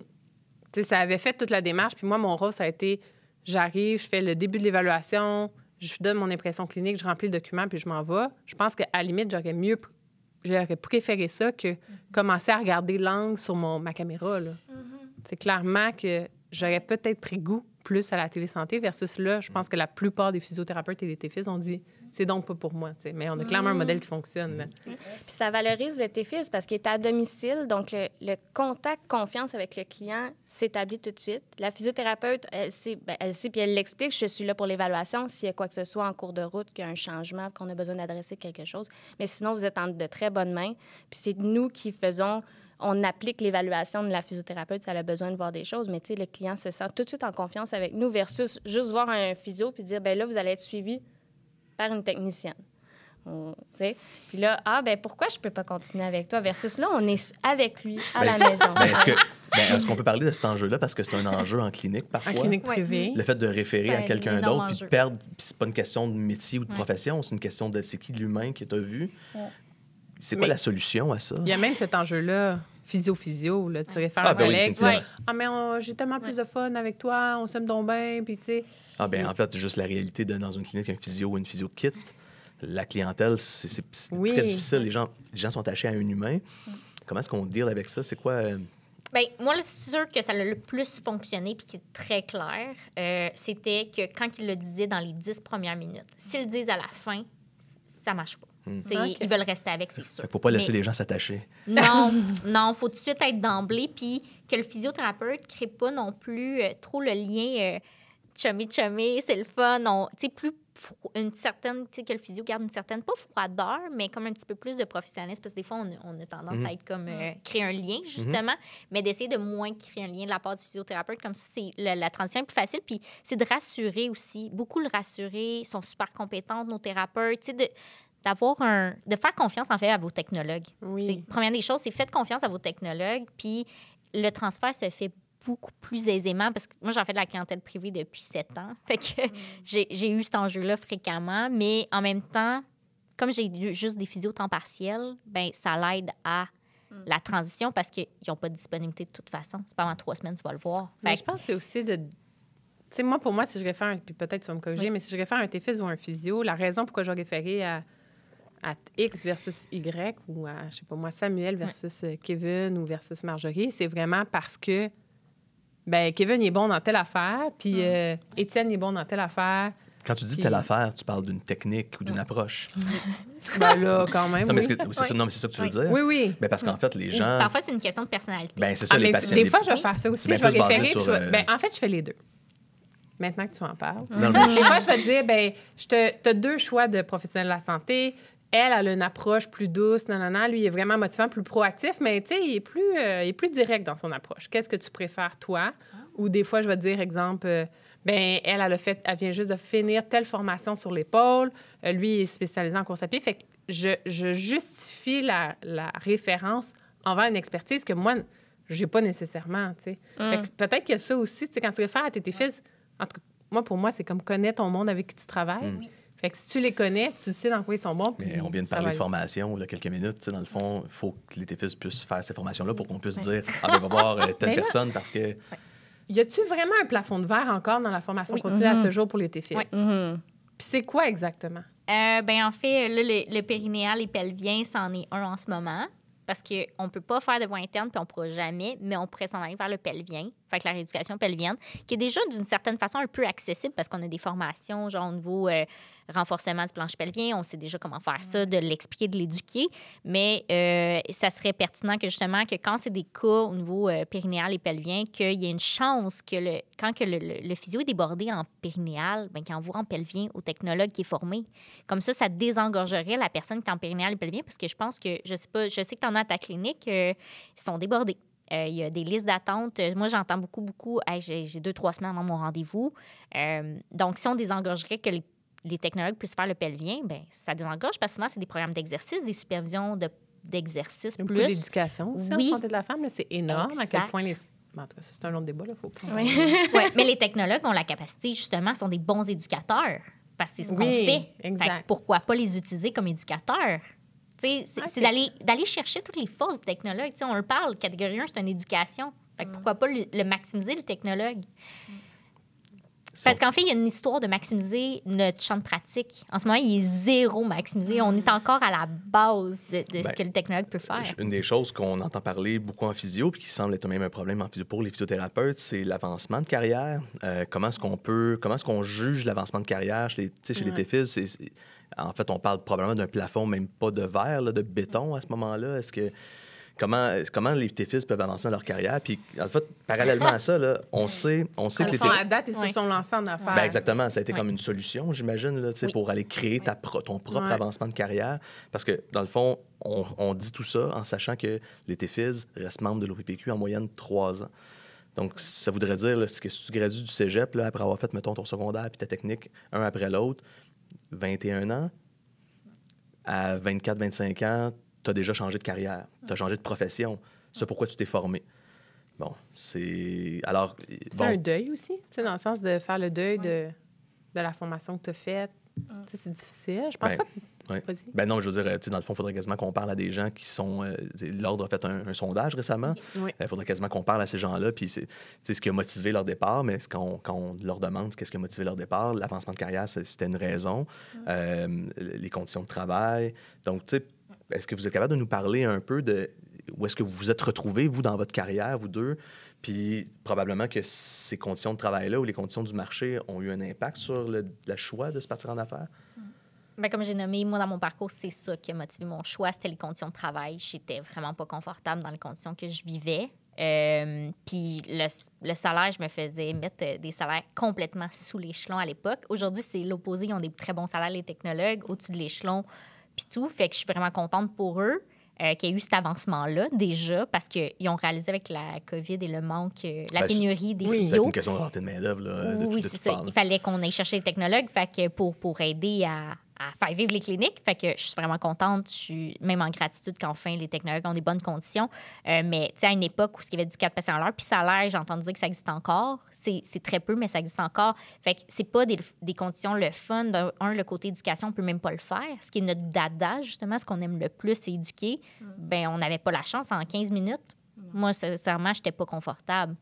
ça avait fait toute la démarche, puis moi, mon rôle, ça a été J'arrive, je fais le début de l'évaluation, je donne mon impression clinique, je remplis le document, puis je m'en vais. Je pense qu'à la limite, j'aurais mieux j'aurais préféré ça que mm-hmm. commencer à regarder l'angle sur mon, ma caméra. Mm-hmm. C'est clairement que j'aurais peut-être pris goût plus à la télésanté versus là, je pense que la plupart des physiothérapeutes et des TFIS ont dit c'est donc pas pour moi. Mais on a clairement un modèle qui fonctionne. Puis ça valorise tes fils parce qu'il est à domicile, donc le, contact confiance avec le client s'établit tout de suite. La physiothérapeute, elle sait, ben, elle puis elle l'explique, je suis là pour l'évaluation, s'il y a quoi que ce soit en cours de route, qu'il y a un changement, qu'on a besoin d'adresser quelque chose. Mais sinon, vous êtes en de très bonnes mains. Puis c'est nous qui faisons on applique l'évaluation de la physiothérapeute, ça a besoin de voir des choses, mais tu sais, le client se sent tout de suite en confiance avec nous versus juste voir un physio puis dire, ben là, vous allez être suivi par une technicienne. Puis là, ah, ben pourquoi je peux pas continuer avec toi? Versus là, on est avec lui à la ben, maison. Ben, ben, est-ce, qu'on peut parler de cet enjeu-là? Parce que c'est un enjeu en clinique parfois. En clinique privée. Le fait de référer à quelqu'un d'autre, puis de perdre, puis c'est pas une question de métier ou de profession, c'est une question de c'est qui l'humain qui est vu. C'est pas la solution à ça? Il y a même cet enjeu-là physio-physio, là, tu réfères ah, à ben Ah, mais j'ai tellement plus de fun avec toi, on s'aime donc bien, puis tu sais. Ah, ben en fait, c'est juste la réalité de dans une clinique, un physio ou une physio kit. La clientèle, c'est très difficile. Les gens, les gens sont attachés à un humain. Mm. Comment est-ce qu'on deal avec ça? C'est quoi. Euh, bien, moi, c'est sûr que ça a le plus fonctionné puis qui est très clair, euh, c'était que quand ils le disait dans les dix premières minutes, s'ils le disent à la fin, ça marche pas. Mm. Ils veulent rester avec, c'est sûr. Il ne faut pas laisser les gens s'attacher. Non, non, faut tout de suite être d'emblée, puis que le physiothérapeute ne crée pas non plus euh, trop le lien euh, chummy chummy, c'est le fun. sais plus une certaine, tu sais, que le physio garde une certaine, pas froideur, mais comme un petit peu plus de professionnalisme, parce que des fois, on, a tendance mm-hmm. à être comme, euh, mm-hmm. créer un lien, mm-hmm. justement, mais d'essayer de moins créer un lien de la part du physiothérapeute, comme ça, c'est, la, la, transition est plus facile, puis c'est de rassurer aussi, beaucoup le rassurer, ils sont super compétents, nos thérapeutes, tu sais, de, d'avoir un de faire confiance en fait à vos technologues. Oui. Première des choses, c'est faites confiance à vos technologues, puis le transfert se fait beaucoup plus aisément parce que moi j'en fais de la clientèle privée depuis sept ans, fait que mm. j'ai eu cet enjeu-là fréquemment, mais en même temps, comme j'ai juste des physios temps partiel, ben ça l'aide à mm. la transition parce qu'ils n'ont pas de disponibilité de toute façon. C'est pas avant trois semaines, tu vas le voir. mais je pense que c'est aussi de. Tu sais, moi, pour moi, si je vais faire un. Puis peut-être tu vas me corriger, mais si je vais faire un TFIS ou un physio, la raison pourquoi je vais référer à à X versus Y ou à, je sais pas moi, Samuel versus euh, Kevin ou versus Marjorie, c'est vraiment parce que ben Kevin est bon dans telle affaire, puis mm. euh, Étienne est bon dans telle affaire. Quand tu dis telle affaire, tu parles d'une technique ou d'une approche. ben là, quand même. Non, mais c'est ça, ça, que tu veux dire. Oui, oui. Mais ben, parce qu'en mm. fait, les gens. Parfois, c'est une question de personnalité. Ben, c'est ça, ah, les patients. Des fois, je vais faire ça aussi. Je vais référer. Euh, ben, en fait, je fais les deux maintenant que tu en parles. Non, mais... Des fois, je vais te dire, ben, tu as deux choix de professionnels de la santé elle, a une approche plus douce, non, non, non. Lui, il est vraiment motivant, plus proactif, mais il, est plus, euh, plus direct dans son approche. Qu'est-ce que tu préfères, toi? Ah. Ou des fois, je vais te dire, exemple, euh, ben elle, a fait, elle vient juste de finir telle formation sur l'épaule. Euh, lui, il est spécialisé en course à pied. Fait je, justifie la, la, référence envers une expertise que moi, j'ai pas nécessairement, tu hum. que peut-être que ça aussi, tu sais, quand tu réfères à tes, fils, moi, pour moi, c'est comme connaître ton monde avec qui tu travailles. Hum. Fait que si tu les connais, tu sais dans quoi ils sont bons. Mais on vient de parler de formation il y a quelques minutes. Dans le fond, il faut que les TFIS puissent faire ces formations-là pour qu'on puisse dire Ah, ben, va voir euh, telle ben personne parce que. Y a-tu vraiment un plafond de verre encore dans la formation qu'on continue à mm-hmm. ce jour pour les TFIS? Mm-hmm. Puis c'est quoi exactement? Euh, ben, en fait, là, le, périnéal et pelvien, c'en est un en ce moment parce qu'on ne peut pas faire de voie interne, puis on ne pourra jamais, mais on pourrait s'en aller vers le pelvien, fait que la rééducation pelvienne, qui est déjà d'une certaine façon un peu accessible parce qu'on a des formations, genre au niveau euh, renforcement du planche pelvien, on sait déjà comment faire ça, de l'expliquer, de l'éduquer, mais euh, ça serait pertinent que justement, que quand c'est des cas au niveau euh, périnéal et pelvien, qu'il y ait une chance que le, quand que le, physio est débordé en périnéal, ben, qu'il envoie en pelvien au technologue qui est formé. Comme ça, ça désengorgerait la personne qui est en périnéal et pelvien, parce que je pense que, je sais pas, je sais que tu en as à ta clinique, euh, ils sont débordés. Il y a des listes d'attente. Moi, j'entends beaucoup, beaucoup. j'ai, deux, trois semaines avant mon rendez-vous. donc, si on désengorgerait que les les technologues puissent faire le pelvien, ben ça désengorge parce que souvent, c'est des programmes d'exercice, des supervisions de, d'exercice. Plus d'éducation aussi en santé de la femme, c'est énorme à quel point les en tout cas, c'est un long débat, là, faut Oui. mais les technologues ont la capacité, justement, sont des bons éducateurs. Parce que c'est ce qu'on fait. Exact. pourquoi pas les utiliser comme éducateurs? C'est d'aller d'aller chercher toutes les forces du technologue. on le parle, catégorie 1, c'est une éducation. Mm. pourquoi pas le, maximiser, le technologue? Mm. Parce qu'en fait, il y a une histoire de maximiser notre champ de pratique. En ce moment, il est zéro maximisé. On est encore à la base de, ce ben, que le technologue peut faire. Une des choses qu'on entend parler beaucoup en physio, puis qui semble être même un problème en physio pour les physiothérapeutes, c'est l'avancement de carrière. Euh, comment est-ce qu'on peut, comment est-ce qu'on juge l'avancement de carrière chez les, chez les TFIS? En fait, on parle probablement d'un plafond, même pas de verre, de béton à ce moment-là. Est-ce que comment, les, TFIS peuvent avancer dans leur carrière. Puis, en fait, parallèlement à ça, on sait, on sait que les. TFIS... date, ils sont lancés en affaires. Ben, exactement. Ça a été comme une solution, j'imagine, pour aller créer ton propre avancement de carrière. Parce que, dans le fond, on, dit tout ça en sachant que les TFIS restent membres de l'OPPQ en moyenne trois ans. Donc, ça voudrait dire que si tu gradues du cégep, après avoir fait, mettons, ton secondaire puis ta technique, un après l'autre, 21 ans, à 24-25 ans, tu as déjà changé de carrière, tu as changé de profession, c'est pourquoi tu t'es formé. Bon, c'est. Alors. C'est un deuil aussi, tu sais, dans le sens de faire le deuil de, de la formation que tu as faite. c'est difficile. Je pense ben, pas. Ben non, je veux dire, euh, dans le fond, il faudrait quasiment qu'on parle à des gens qui sont. Euh, L'Ordre a fait un, sondage récemment. Il euh, faudrait quasiment qu'on parle à ces gens-là. Puis, c'est ce qui a motivé leur départ, mais quand on, quand on leur demande qu'est-ce qui a motivé leur départ, l'avancement de carrière, c'était une raison, les conditions de travail. Donc, tu sais, est-ce que vous êtes capable de nous parler un peu de où est-ce que vous vous êtes retrouvés, vous, dans votre carrière, vous deux? Puis probablement que ces conditions de travail-là ou les conditions du marché ont eu un impact sur le, choix de se partir en affaires? Mm. Bien, comme j'ai nommé, moi, dans mon parcours, c'est ça qui a motivé mon choix, c'était les conditions de travail. J'étais vraiment pas confortable dans les conditions que je vivais. Euh, puis le, le, salaire, je me faisais mettre euh, des salaires complètement sous l'échelon à l'époque. Aujourd'hui, c'est l'opposé. Ils ont des très bons salaires, les technologues. Au-dessus de l'échelon, tout. Fait que je suis vraiment contente pour eux euh, qu'il y ait eu cet avancement-là déjà parce qu'ils ont réalisé avec la COVID et le manque, euh, la ben, pénurie des oui, C'est une question de de main-d'œuvre. Oui, c'est ça. Il fallait qu'on aille chercher les technologues fait que pour, pour aider à, à faire vivre les cliniques. Fait que je suis vraiment contente. Je suis même en gratitude qu'enfin les technologues ont des bonnes conditions. Euh, mais tu sais, à une époque où ce qu'il y avait du 4 patients à l'heure, puis ça salaire, j'ai entendu dire que ça existe encore. C'est très peu, mais ça existe encore. Fait que c'est pas des, des, conditions le fun. un, le côté éducation, on peut même pas le faire. Ce qui est notre dada, justement, ce qu'on aime le plus, c'est éduquer. Mm. Ben, on n'avait pas la chance en 15 minutes. Moi Moi, sincèrement, j'étais pas confortable.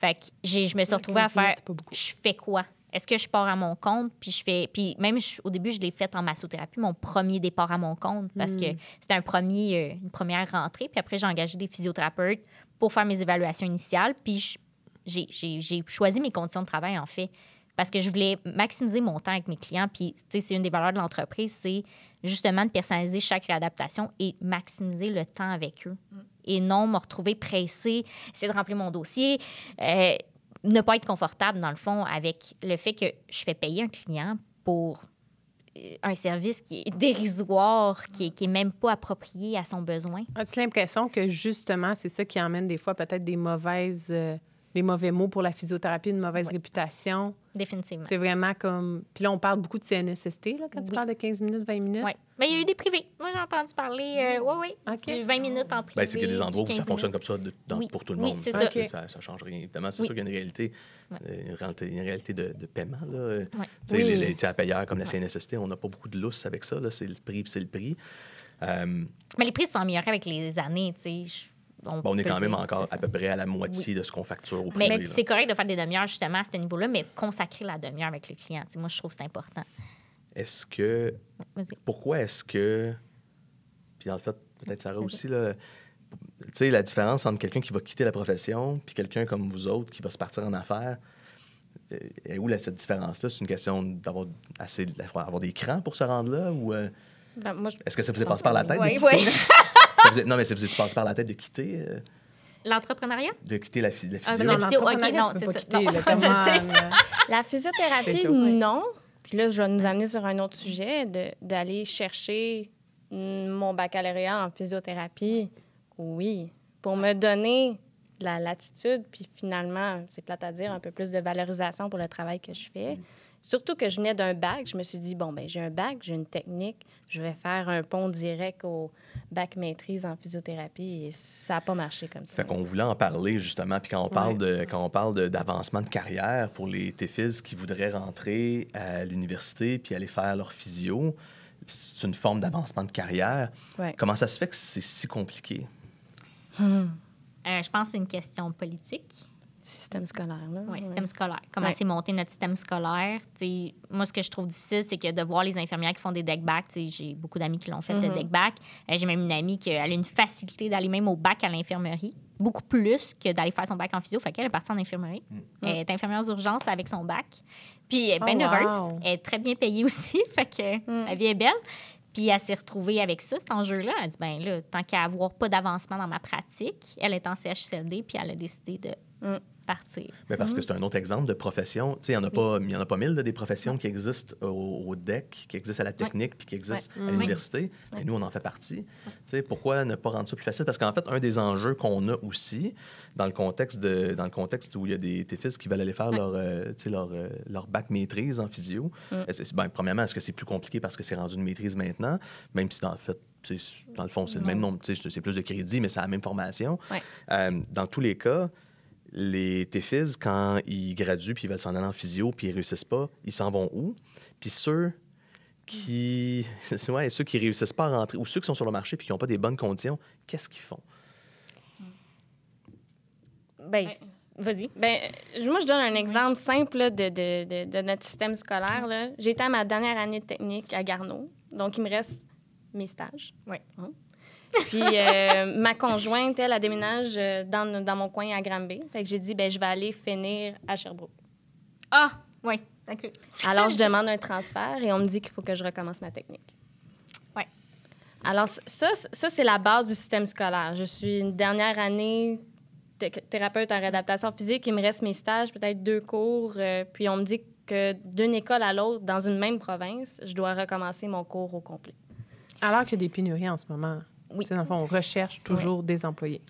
Fait que je me suis retrouvée à faire. Je fais quoi? Est-ce que je pars à mon compte, puis je fais... Puis même, au début, je l'ai fait en massothérapie, mon premier départ à mon compte, parce que hmm. c'était un premier, euh, une première rentrée. Puis après, j'ai engagé des physiothérapeutes pour faire mes évaluations initiales. Puis j'ai choisi mes conditions de travail, en fait, parce que je voulais maximiser mon temps avec mes clients. Puis, tu sais, c'est une des valeurs de l'entreprise, c'est justement de personnaliser chaque réadaptation et maximiser le temps avec eux. Hmm. Et non me retrouver pressée, essayer de remplir mon dossier. Euh, ne pas être confortable, dans le fond, avec le fait que je fais payer un client pour euh, un service qui est dérisoire, qui n'est même pas approprié à son besoin. As-tu l'impression que justement, c'est ça qui emmène des fois peut-être des mauvaises. Euh, des mauvais mots pour la physiothérapie, une mauvaise réputation. Définitivement. C'est vraiment comme. Puis là, on parle beaucoup de CNSST, là, quand tu parles de 15 minutes, 20 minutes. Oui. Mais il y a eu des privés. Moi, j'ai entendu parler, oui, euh, oui, mm. ouais, 20 minutes en privé. Ben, c'est qu'il y a des endroits où ça fonctionne comme ça pour tout le monde. c'est ça. ça. change rien. Évidemment, c'est sûr qu'il y a une réalité, euh, une de, paiement. Là. Tu sais, les, tiers payeurs comme la CNSST, on n'a pas beaucoup de lousse avec ça. C'est le prix, c'est le prix. Euh, Mais les prix sont améliorés avec les années, tu sais on, bon, on est quand même encore à peu près à la moitié de ce qu'on facture au prix. Mais, c'est correct de faire des demi-heures justement à ce niveau-là, mais consacrer la demi-heure avec le client, moi, je trouve que c'est important. Est-ce que. Pourquoi est-ce que. Puis en fait, peut-être Sarah aussi, là. Tu sais, la différence entre quelqu'un qui va quitter la profession puis quelqu'un comme vous autres qui va se partir en affaires, euh, est où là, cette différence-là? C'est une question d'avoir assez avoir des crans pour se rendre là ou euh, ben, est-ce que ça vous est passé par la tête? Oui, oui. non, mais ça vous tu passer par la tête de quitter? Euh? L'entrepreneuriat? de quitter la, ah, physiothérapie. Euh, la physiothérapie, non. Puis là, je vais nous amener sur un autre sujet, d'aller chercher mon baccalauréat en physiothérapie. Oui, pour me donner de la latitude, puis finalement, c'est plate à dire, un peu plus de valorisation pour le travail que je fais. Mm. Surtout que je venais d'un bac, je me suis dit, bon, ben j'ai un bac, j'ai une technique, je vais faire un pont direct au bac maîtrise en physiothérapie et ça n'a pas marché comme ça. Fait qu'on voulait en parler justement. Puis quand on parle de quand on parle d'avancement de, carrière pour les TFIS qui voudraient rentrer à l'université puis aller faire leur physio, c'est une forme d'avancement de carrière. Comment ça se fait que c'est si compliqué? Hmm. Euh, je pense que c'est une question politique. Système scolaire, là. Oui, système scolaire. Comment c'est notre système scolaire. T'sais, moi, ce que je trouve difficile, c'est que de voir les infirmières qui font des deck sais, J'ai beaucoup d'amis qui l'ont fait, de mm-hmm. deck back. Euh, j'ai même une amie qui a une facilité d'aller même au bac à l'infirmerie, beaucoup plus que d'aller faire son bac en physio. Fait qu'elle est partie en infirmerie. Mm. Elle est infirmière aux urgences avec son bac. Puis elle est oh, bien Elle est très bien payée aussi. fait que mm. la vie est belle. Puis elle s'est retrouvée avec ça, cet enjeu-là. Elle dit ben là, tant qu'à avoir pas d'avancement dans ma pratique, elle est en CHCLD, puis elle a décidé de mm partie. Mais parce que c'est un autre exemple de profession. Tu sais, il n'y en, a pas, y en a pas mille de des professions qui existent au, deck DEC, qui existent à la technique, puis qui existent à mm. l'université. et nous, on en fait partie. Tu sais, pourquoi ne pas rendre ça plus facile? Parce qu'en fait, un des enjeux qu'on a aussi, dans le contexte de, dans le contexte où il y a des TFIS qui veulent aller faire leur, euh, leur, euh, leur, bac maîtrise en physio, mm. ben, premièrement, est-ce que c'est plus compliqué parce que c'est rendu une maîtrise maintenant, même si en fait, dans le fond, c'est le même nombre, c'est plus de crédits, mais c'est la même formation. Euh, dans tous les cas, les TFIS, quand ils graduent puis ils veulent s'en aller en physio puis ils réussissent pas, ils s'en vont où? Puis ceux qui ouais, ceux qui réussissent pas à rentrer ou ceux qui sont sur le marché puis qui n'ont pas des bonnes conditions, qu'est-ce qu'ils font? Ben, vas-y. Ben, moi, je donne un exemple simple de, notre système scolaire. J'ai J'étais à ma dernière année technique à Garneau, donc il me reste mes stages. Oui. Hein? Puis euh, ma conjointe, elle, a déménage euh, dans, dans mon coin à Granby. Fait que j'ai dit, ben je vais aller finir à Sherbrooke. Ah, oui, OK. Alors, je demande un transfert et on me dit qu'il faut que je recommence ma technique. Oui. Alors, ça, ça c'est la base du système scolaire. Je suis une dernière année thérapeute en réadaptation physique. Il me reste mes stages, peut-être deux cours. Euh, puis on me dit que d'une école à l'autre, dans une même province, je dois recommencer mon cours au complet. Alors qu'il y a des pénuries en ce moment. Oui. Dans on recherche toujours des employés.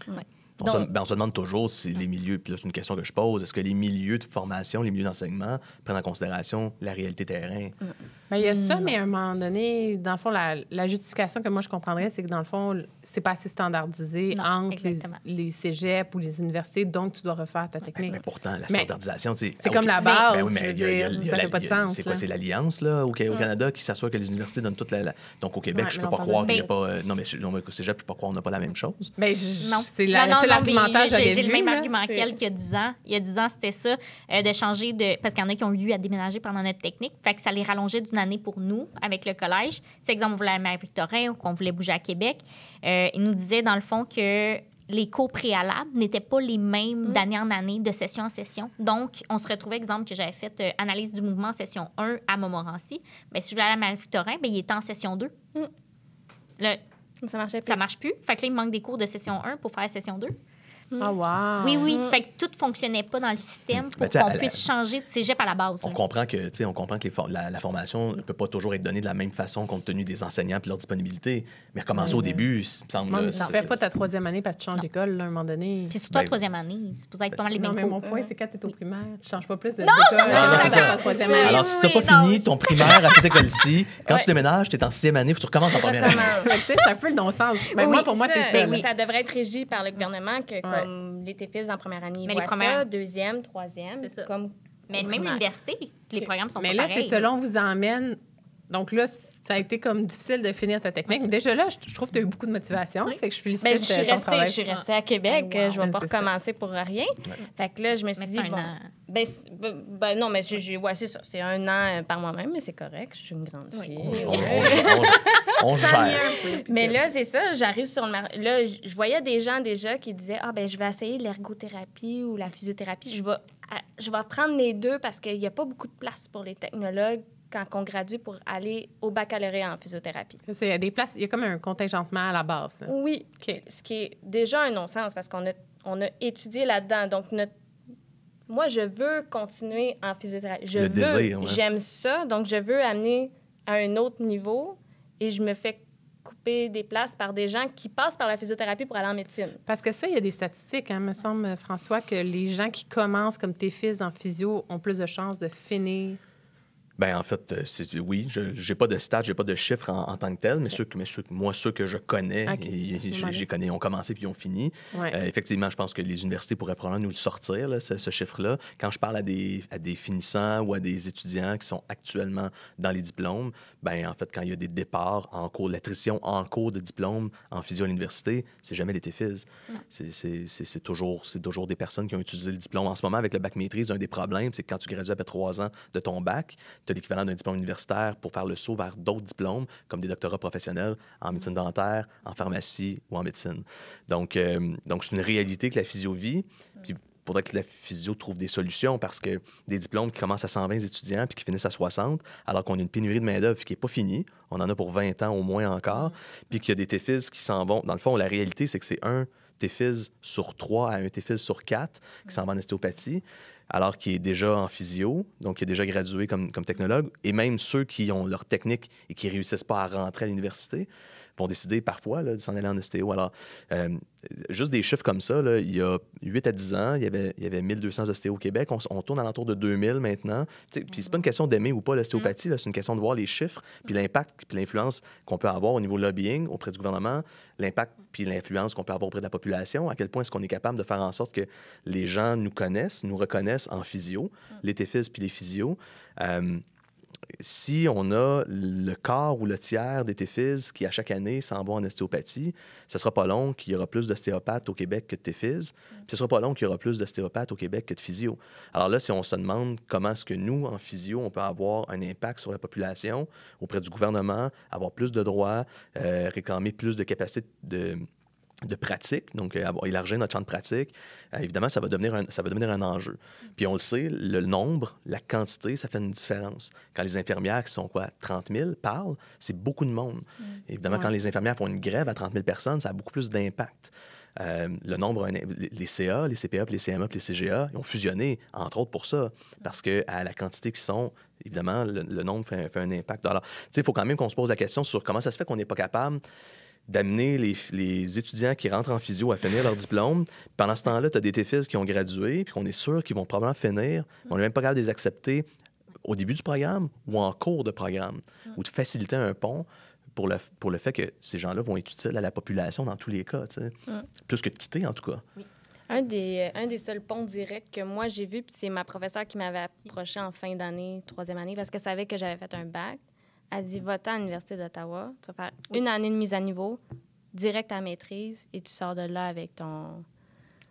Ben, on, se, demande toujours si les milieux, puis c'est une question que je pose, est-ce que les milieux de formation, les milieux d'enseignement prennent en considération la réalité terrain? Mm. Ben, il y a ça, mais à un moment donné, dans le fond, la, justification que moi je comprendrais, c'est que dans le fond, c'est pas assez standardisé entre les, les, cégeps ou les universités, donc tu dois refaire ta technique. Mais pourtant, la standardisation, c'est C'est comme la base. mais ça n'a pas de sens. C'est quoi? C'est l'Alliance au, au mm. Canada qui s'assoit que les universités donnent toute la. Donc au Québec, je peux pas croire qu'il n'y a pas. Euh, non, mais, au cégep, je peux pas croire qu'on n'a pas la même mm. chose. Mais ben, c'est la j'ai le même argument qu'elle qu'il y a 10 ans. Il y a 10 ans, c'était ça, euh, de changer de. Parce qu'il y en a qui ont eu à déménager pendant notre technique. Fait que ça les rallongeait d'une année pour nous avec le collège. C'est exemple, on voulait aller à Victorin ou qu'on voulait bouger à Québec. Euh, il ils nous disait dans le fond, que les cours préalables n'étaient pas les mêmes mm. d'année en année, de session en session. Donc, on se retrouvait, exemple, que j'avais fait euh, analyse du mouvement session 1 à Montmorency. mais ben, si je voulais aller à Marie-Victorin, ben, il était en session 2 ça marchait plus. Ça marche plus. Fait que là, il manque des cours de session 1 pour faire session 2. Mm. Ah, waouh. Oui, oui. Fait que tout fonctionnait pas dans le système pour qu'on puisse changer de cégep à la base. On comprend que, on comprend que la, formation ne peut pas toujours être donnée de la même façon compte tenu des enseignants et leur disponibilité. Mais recommencer au début, ça me semble. Non, tu fais pas ta troisième année parce que tu changes d'école, à un moment donné. Puis surtout ta ben, troisième année. C'est pour ça que ben, les mêmes Non, mais mon point, c'est quand tu es au primaire, tu ne changes pas plus de. Non, non, c'est ça. Alors, si tu n'as pas fini ton primaire à cette école-ci, quand tu déménages, tu es en sixième année, tu recommences en première année. C'est un peu le non-sens. Ben, moi, pour moi, c'est ça. Ça devrait être régi par le gouvernement que comme les TFIS en première année, mais les premières... ça, deuxième, troisième. C'est ça. Comme mais même l'université, les programmes sont pas Mais là, c'est selon vous emmène. Donc là, ça a été comme difficile de finir ta technique. déjà là, je, trouve que tu as eu beaucoup de motivation. je suis restée, à Québec. Ah. Je ne vais pas recommencer pour rien. Fait que là, je me suis dit, bon, ben, ben, ben, non, mais j'ai, ouais, c'est ça. C'est un an euh, par moi-même, mais c'est correct. Je suis une grande fille. On, mais là, c'est ça. J'arrive sur le Là, je voyais des gens déjà qui disaient, ah ben, je vais essayer l'ergothérapie ou la physiothérapie. Je vais ah, je vais prendre les deux parce qu'il n'y a pas beaucoup de place pour les technologues quand on gradue pour aller au baccalauréat en physiothérapie. Il y a des places, il y a comme un contingentement à la base. Hein. Oui, ce qui est déjà un non-sens parce qu'on a, on a étudié là-dedans. Donc, moi, je veux continuer en physiothérapie. le désir, ouais. j'aime ça, donc je veux amener à un autre niveau et je me fais couper des places par des gens qui passent par la physiothérapie pour aller en médecine. Parce que ça, il y a des statistiques, hein, me semble, François, que les gens qui commencent comme tes fils en physio ont plus de chances de finir ben en fait, euh, c'est, oui, je n'ai pas de stats, j'ai pas de chiffres en, tant que tel, mais, ceux, mais moi, ceux que je connais, j'ai, connais, ont commencé puis ils ont fini. Euh, effectivement, je pense que les universités pourraient probablement nous le sortir, ce, chiffre-là. Quand je parle à des, à des finissants ou à des étudiants qui sont actuellement dans les diplômes, ben en fait, quand il y a des départs en cours, l'attrition en cours de diplôme en physio à l'université, c'est jamais lété TFIS. C'est, c'est, c'est toujours, toujours des personnes qui ont utilisé le diplôme. En ce moment, avec le bac maîtrise, un des problèmes, c'est que quand tu gradues après trois ans de ton bac, tu as l'équivalent d'un diplôme universitaire pour faire le saut vers d'autres diplômes, comme des doctorats professionnels en mm-hmm. médecine dentaire, en pharmacie ou en médecine. Donc, euh, donc c'est une réalité que la physio vit. Puis, il mm. faudrait que la physio trouve des solutions parce que des diplômes qui commencent à 120 étudiants puis qui finissent à 60, alors qu'on a une pénurie de main-d'œuvre qui n'est pas finie, on en a pour 20 ans au moins encore, mm-hmm. puis qu'il y a des TFIS qui s'en vont. Dans le fond, la réalité, c'est que c'est un TFIS sur trois à un TFIS sur quatre qui s'en va en ostéopathie alors qu'il est déjà en physio, donc il est déjà gradué comme, comme technologue, et même ceux qui ont leur technique et qui réussissent pas à rentrer à l'université vont décider parfois de s'en aller en ostéo. Alors, euh, juste des chiffres comme ça, il y a 8 à 10 ans, il y avait, il y avait 1200 ostéos au Québec. On, tourne à l'entour de 2000 maintenant. Puis mm c'est pas une question d'aimer ou pas l'ostéopathie, c'est une question de voir les chiffres, puis l'impact, puis l'influence qu'on peut avoir au niveau lobbying auprès du gouvernement, l'impact, puis l'influence qu'on peut avoir auprès de la population, à quel point est-ce qu'on est capable de faire en sorte que les gens nous connaissent, nous reconnaissent en physio, mm. les téphys puis les physios. Euh, si on a le quart ou le tiers des téphys qui, à chaque année, s'en en ostéopathie, ce ne sera pas long qu'il y aura plus d'ostéopathes au Québec que de téphys, Ce ne sera pas long qu'il y aura plus d'ostéopathes au Québec que de physio. Alors là, si on se demande comment est-ce que nous, en physio, on peut avoir un impact sur la population auprès du gouvernement, avoir plus de droits, euh, réclamer plus de capacités de de pratique, donc euh, avoir élargir notre champ de pratique, euh, évidemment, ça va, devenir un, ça va devenir un enjeu. Puis on le sait, le nombre, la quantité, ça fait une différence. Quand les infirmières, qui sont quoi, 30 000, parlent, c'est beaucoup de monde. Mm. Évidemment, quand les infirmières font une grève à 30 000 personnes, ça a beaucoup plus d'impact. Euh, le nombre, les CA, les CPA, les CMA, les CGA, ils ont fusionné, entre autres pour ça, parce que à la quantité qu'ils sont, évidemment, le, nombre fait, fait, un impact. Alors, tu sais, il faut quand même qu'on se pose la question sur comment ça se fait qu'on n'est pas capable d'amener les, étudiants qui rentrent en physio à finir leur diplôme. Pendant ce temps-là, tu as des TFIS qui ont gradué, puis qu'on est sûr qu'ils vont probablement finir. On n'est même pas capable de les accepter au début du programme ou en cours de programme, ou de faciliter un pont pour le, pour le fait que ces gens-là vont être utiles à la population dans tous les cas, plus que de quitter en tout cas. Un des, euh, un des seuls ponts directs que moi j'ai vu, puis c'est ma professeure qui m'avait approché en fin d'année, troisième année, parce qu'elle savait que j'avais fait un bac. Elle dit va à l'Université d'Ottawa, tu vas faire une année de mise à niveau, direct à maîtrise, et tu sors de là avec ton.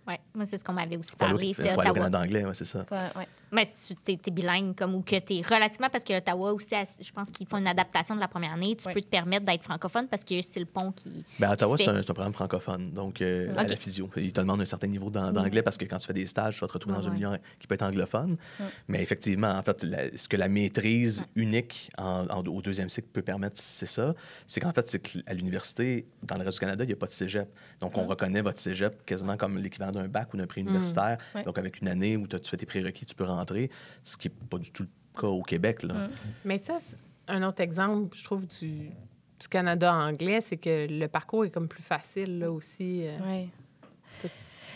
Oui, moi, c'est ce qu'on m'avait aussi parlé. C'est Canada d'anglais ouais, c'est ça. Ouais, mais si tu es, bilingue, comme, ou que tu es relativement, parce que aussi, je pense qu'ils font une adaptation de la première année, tu peux te permettre d'être francophone parce que c'est le pont qui. Bien, Ottawa, c'est un, programme francophone. Donc, euh, à la physio, ils te demandent un certain niveau mm. d'anglais parce que quand tu fais des stages, tu vas te retrouver ah dans un milieu qui peut être anglophone. Mm. Mais effectivement, en fait, ce que la maîtrise mm. unique en, au deuxième cycle peut permettre, c'est ça. C'est qu'en fait, c'est qu'à l'université, dans le reste du Canada, il n'y a pas de cégep. Donc, on reconnaît votre cégep quasiment comme l'équivalent d'un bac ou d'un prix universitaire. Donc, avec une année où tu fais tes prérequis, tu peux rentrer ce qui n'est pas du tout le cas au Québec. Là. Mm. Mais ça, un autre exemple, je trouve, du, Canada anglais, c'est que le parcours est comme plus facile là aussi. Euh. Oui.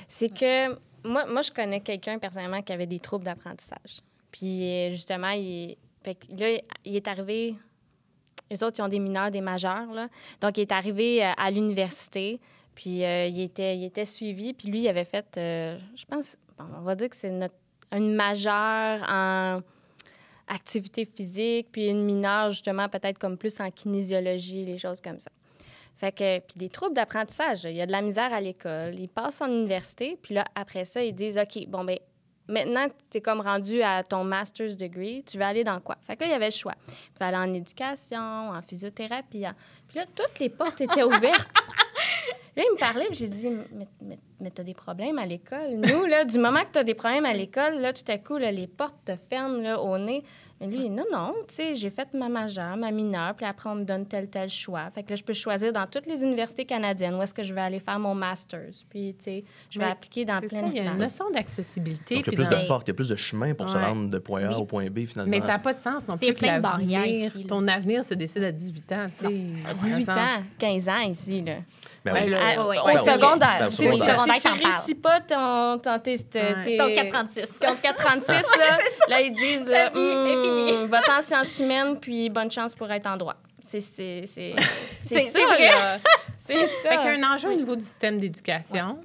C'est que moi, moi, je connais quelqu'un personnellement qui avait des troubles d'apprentissage. Puis euh, justement, il, là, il est arrivé. Les autres, ils ont des mineurs, des majeurs. Là. Donc, il est arrivé euh, à l'université. Puis il, était, il était suivi. Puis lui, il avait fait, je pense, on va dire que c'est notre une majeure en activité physique, puis une mineure, justement, peut-être comme plus en kinésiologie, les choses comme ça. Fait que, puis des troubles d'apprentissage, il y a de la misère à l'école, ils passent en université, puis là, après ça, ils disent, OK, bon, ben maintenant, tu es comme rendu à ton master's degree, tu vas aller dans quoi? Fait que là, il y avait le choix. Tu vas aller en éducation, en physiothérapie. Hein. Puis là, toutes les portes étaient ouvertes. Là, il me parlait, j'ai dit, mais, mais, t'as des problèmes à l'école. Nous, là, du moment que t'as des problèmes à l'école, là, tout à coup, les portes te ferment au nez. Mais lui, non, non, tu sais, j'ai fait ma majeure, ma mineure, puis après, on me donne tel, tel choix. Fait que là, je peux choisir dans toutes les universités canadiennes où est-ce que je vais aller faire mon master's. Puis, tu sais, je vais appliquer dans plein de Il y a une leçon d'accessibilité. Il y a plus de portes, il y a plus de chemins pour se rendre de point A au point B, finalement. Mais ça n'a pas de sens non plus. plein de barrières Ton avenir se décide à 18 ans, tu 18 ans, 15 ans ici, là oui. Au secondaire. si, tu ne réussis pas ton, euh, tes, ton 436. Ton 436, là, là, ils disent là, hmm, va-t'en sciences humaines, puis bonne chance pour être en droit. C'est ça, vrai. C'est ça. Fait qu'il y a un enjeu au niveau du système d'éducation.